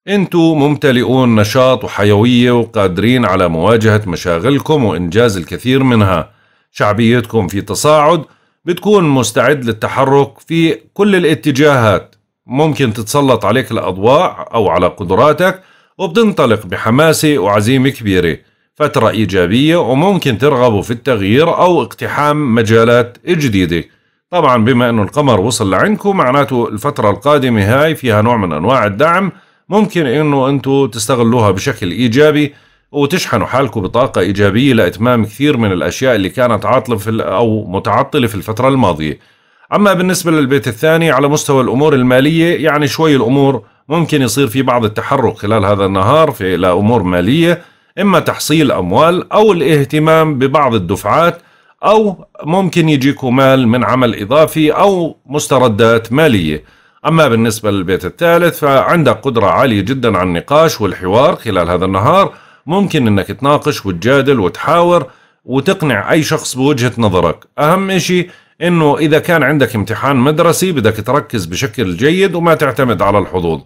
[SPEAKER 2] انتوا ممتلئون
[SPEAKER 3] نشاط وحيوية وقادرين على مواجهة مشاغلكم وإنجاز الكثير منها
[SPEAKER 1] شعبيتكم في تصاعد بتكون مستعد للتحرك في كل الاتجاهات ممكن تتسلط عليك الأضواء أو على قدراتك وبتنطلق بحماسة وعزيمة كبيرة فترة إيجابية وممكن ترغبوا في التغيير أو اقتحام مجالات جديدة طبعا بما أنه القمر وصل لعندكم معناته الفترة القادمة هاي فيها نوع من أنواع الدعم ممكن أنه أنتوا تستغلوها بشكل إيجابي وتشحنوا حالكم بطاقة إيجابية لإتمام كثير من الأشياء اللي كانت عاطلة في أو متعطلة في الفترة الماضية أما بالنسبة للبيت الثاني على مستوى الأمور المالية يعني شوي الأمور ممكن يصير في بعض التحرك خلال هذا النهار في لأمور مالية إما تحصيل أموال أو الاهتمام ببعض الدفعات أو ممكن يجيكم مال من عمل إضافي أو مستردات مالية أما بالنسبة للبيت الثالث فعندك قدرة عالية جدا على النقاش والحوار خلال هذا النهار ممكن انك تناقش وتجادل وتحاور وتقنع اي شخص بوجهة نظرك اهم اشي انه اذا كان عندك امتحان مدرسي بدك تركز بشكل جيد وما تعتمد على الحظوظ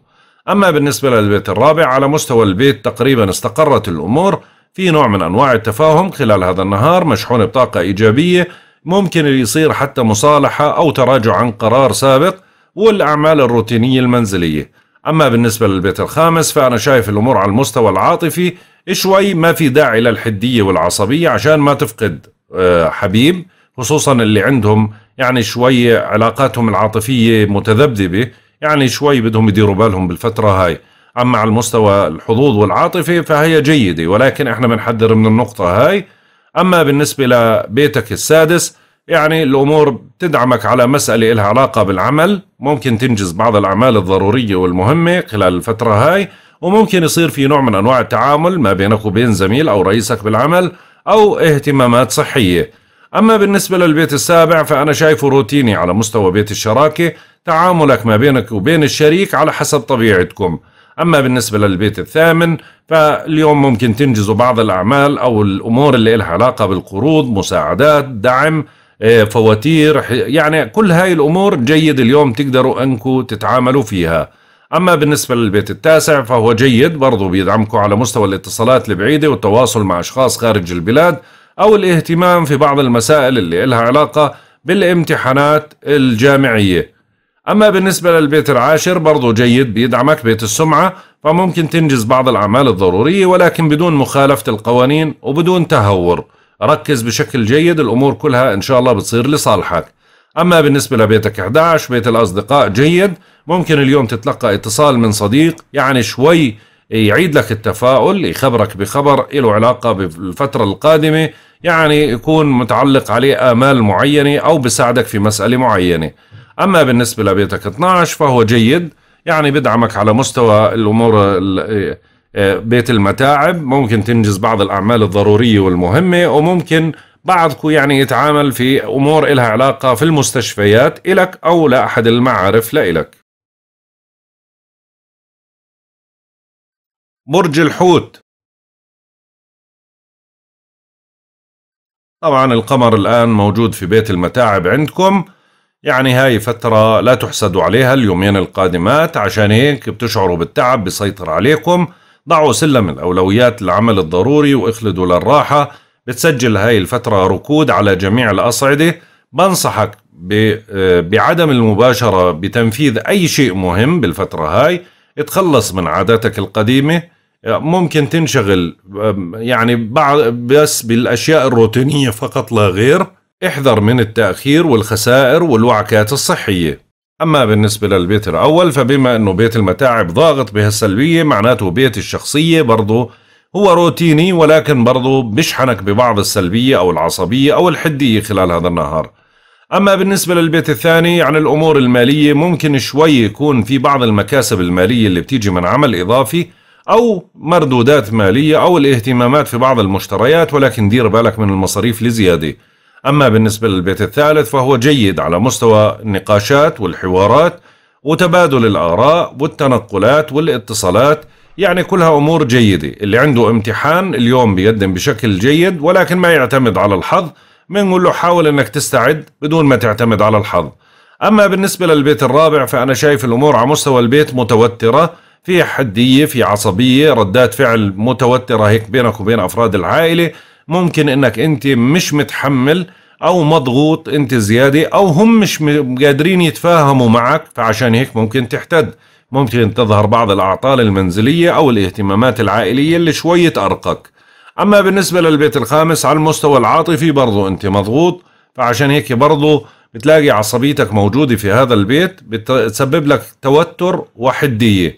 [SPEAKER 1] اما بالنسبة للبيت الرابع على مستوى البيت تقريبا استقرت الامور في نوع من انواع التفاهم خلال هذا النهار مشحون بطاقة ايجابية ممكن يصير حتى مصالحة او تراجع عن قرار سابق والاعمال الروتينية المنزلية اما بالنسبة للبيت الخامس فانا شايف الامور على المستوى العاطفي شوي ما في داعي للحدية والعصبية عشان ما تفقد آه، حبيب خصوصا اللي عندهم يعني شوي علاقاتهم العاطفية متذبذبة يعني شوي بدهم يديروا بالهم بالفترة هاي أما على المستوى الحظوظ والعاطفة فهي جيدة ولكن إحنا بنحذر من النقطة هاي أما بالنسبة لبيتك السادس يعني الأمور بتدعمك على مسألة إلها علاقة بالعمل ممكن تنجز بعض الأعمال الضرورية والمهمة خلال الفترة هاي وممكن يصير في نوع من أنواع التعامل ما بينك وبين زميل أو رئيسك بالعمل أو اهتمامات صحية أما بالنسبة للبيت السابع فأنا شايفه روتيني على مستوى بيت الشراكة تعاملك ما بينك وبين الشريك على حسب طبيعتكم أما بالنسبة للبيت الثامن فاليوم ممكن تنجزوا بعض الأعمال أو الأمور اللي لها علاقة بالقروض مساعدات دعم آه، فواتير يعني كل هاي الأمور جيد اليوم تقدروا أنكم تتعاملوا فيها أما بالنسبة للبيت التاسع فهو جيد برضو بيدعمكم على مستوى الاتصالات البعيدة والتواصل مع أشخاص خارج البلاد أو الاهتمام في بعض المسائل اللي إلها علاقة بالامتحانات الجامعية أما بالنسبة للبيت العاشر برضو جيد بيدعمك بيت السمعة فممكن تنجز بعض الأعمال الضرورية ولكن بدون مخالفة القوانين وبدون تهور ركز بشكل جيد الأمور كلها إن شاء الله بتصير لصالحك أما بالنسبة لبيتك 11 بيت الأصدقاء جيد ممكن اليوم تتلقى اتصال من صديق يعني شوي يعيد لك التفاؤل يخبرك بخبر له علاقة بالفترة القادمة يعني يكون متعلق عليه آمال معينة أو بساعدك في مسألة معينة أما بالنسبة لبيتك 12 فهو جيد يعني بدعمك على مستوى الأمور آه، آه، بيت المتاعب ممكن تنجز بعض الأعمال الضرورية والمهمة وممكن بعضكم
[SPEAKER 3] يعني يتعامل في أمور إلها علاقة في المستشفيات إلك أو لأحد المعارف
[SPEAKER 2] لإلك برج الحوت طبعا القمر
[SPEAKER 3] الآن موجود في بيت المتاعب عندكم يعني هاي فترة لا تحسدوا
[SPEAKER 1] عليها اليومين القادمات عشان هيك بتشعروا بالتعب بيسيطر عليكم ضعوا سلم الأولويات للعمل الضروري واخلدوا للراحة بتسجل هاي الفترة ركود على جميع الأصعدة بنصحك آه، بعدم المباشرة بتنفيذ أي شيء مهم بالفترة هاي تخلص من عاداتك القديمة آه، ممكن تنشغل يعني بس بالأشياء الروتينية فقط لا غير احذر من التأخير والخسائر والوعكات الصحية أما بالنسبة للبيت الأول فبما أنه بيت المتاعب ضاغط بهالسلبية معناته بيت الشخصية برضه هو روتيني ولكن برضه بيشحنك ببعض السلبية أو العصبية أو الحدية خلال هذا النهار أما بالنسبة للبيت الثاني عن الأمور المالية ممكن شوي يكون في بعض المكاسب المالية اللي بتيجي من عمل إضافي أو مردودات مالية أو الاهتمامات في بعض المشتريات ولكن دير بالك من المصاريف لزيادة أما بالنسبة للبيت الثالث فهو جيد على مستوى النقاشات والحوارات وتبادل الآراء والتنقلات والاتصالات يعني كلها أمور جيدة اللي عنده امتحان اليوم بيقدم بشكل جيد ولكن ما يعتمد على الحظ بنقول له حاول أنك تستعد بدون ما تعتمد على الحظ أما بالنسبة للبيت الرابع فأنا شايف الأمور على مستوى البيت متوترة في حدية في عصبية ردات فعل متوترة هيك بينك وبين أفراد العائلة ممكن أنك أنت مش متحمل أو مضغوط أنت زيادة أو هم مش قادرين يتفاهموا معك فعشان هيك ممكن تحتد ممكن تظهر بعض الأعطال المنزلية أو الاهتمامات العائلية اللي شوي تأرقك أما بالنسبة للبيت الخامس على المستوى العاطفي برضو أنت مضغوط فعشان هيك برضو بتلاقي عصبيتك موجودة في هذا البيت بتسبب لك توتر وحدية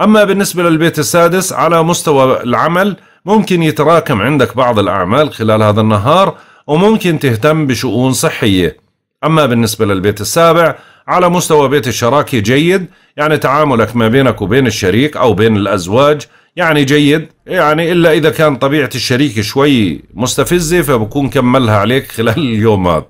[SPEAKER 1] أما بالنسبة للبيت السادس على مستوى العمل ممكن يتراكم عندك بعض الأعمال خلال هذا النهار وممكن تهتم بشؤون صحية أما بالنسبة للبيت السابع على مستوى بيت الشراكة جيد يعني تعاملك ما بينك وبين الشريك أو بين الأزواج يعني جيد يعني إلا إذا كان طبيعة الشريك شوي مستفزة فبكون كملها عليك [LAUGHS] خلال اليوم هذا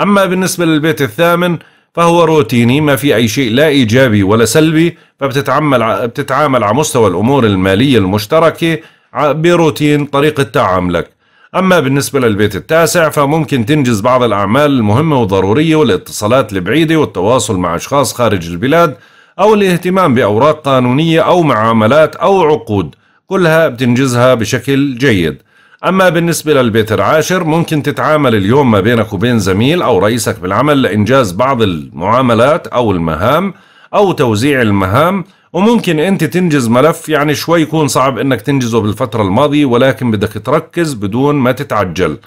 [SPEAKER 1] أما بالنسبة للبيت الثامن فهو روتيني ما في أي شيء لا إيجابي ولا سلبي فبتتعامل بتتعامل على مستوى الأمور المالية المشتركة بروتين طريقة تعاملك أما بالنسبة للبيت التاسع فممكن تنجز بعض الأعمال المهمة والضرورية والاتصالات البعيدة والتواصل مع أشخاص خارج البلاد أو الاهتمام بأوراق قانونية أو معاملات أو عقود كلها بتنجزها بشكل جيد أما بالنسبة للبيت العاشر ممكن تتعامل اليوم ما بينك وبين زميل أو رئيسك بالعمل لإنجاز بعض المعاملات أو المهام أو توزيع المهام وممكن انت تنجز ملف يعني شوي يكون صعب انك تنجزه بالفترة الماضية ولكن بدك تركز بدون ما تتعجل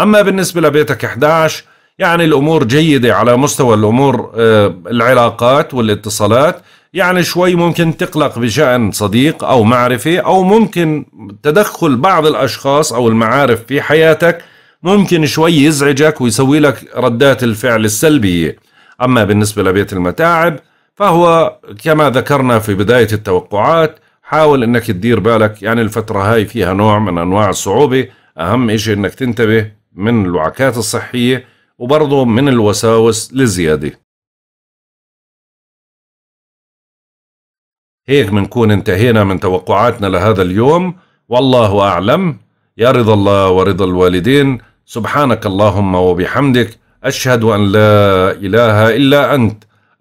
[SPEAKER 1] اما بالنسبة لبيتك 11 يعني الامور جيدة على مستوى الامور آه، العلاقات والاتصالات يعني شوي ممكن تقلق بشأن صديق او معرفة او ممكن تدخل بعض الاشخاص او المعارف في حياتك ممكن شوي يزعجك ويسوي لك ردات الفعل السلبية اما بالنسبة لبيت المتاعب فهو كما ذكرنا في بداية التوقعات حاول انك تدير بالك يعني الفترة هاي فيها نوع من انواع الصعوبة اهم اشي انك تنتبه من الوعكات
[SPEAKER 3] الصحية وبرضه من الوساوس للزيادة هيك بنكون انتهينا من توقعاتنا لهذا اليوم
[SPEAKER 1] والله أعلم يا رضا الله ورضا الوالدين سبحانك اللهم وبحمدك أشهد أن لا إله إلا أنت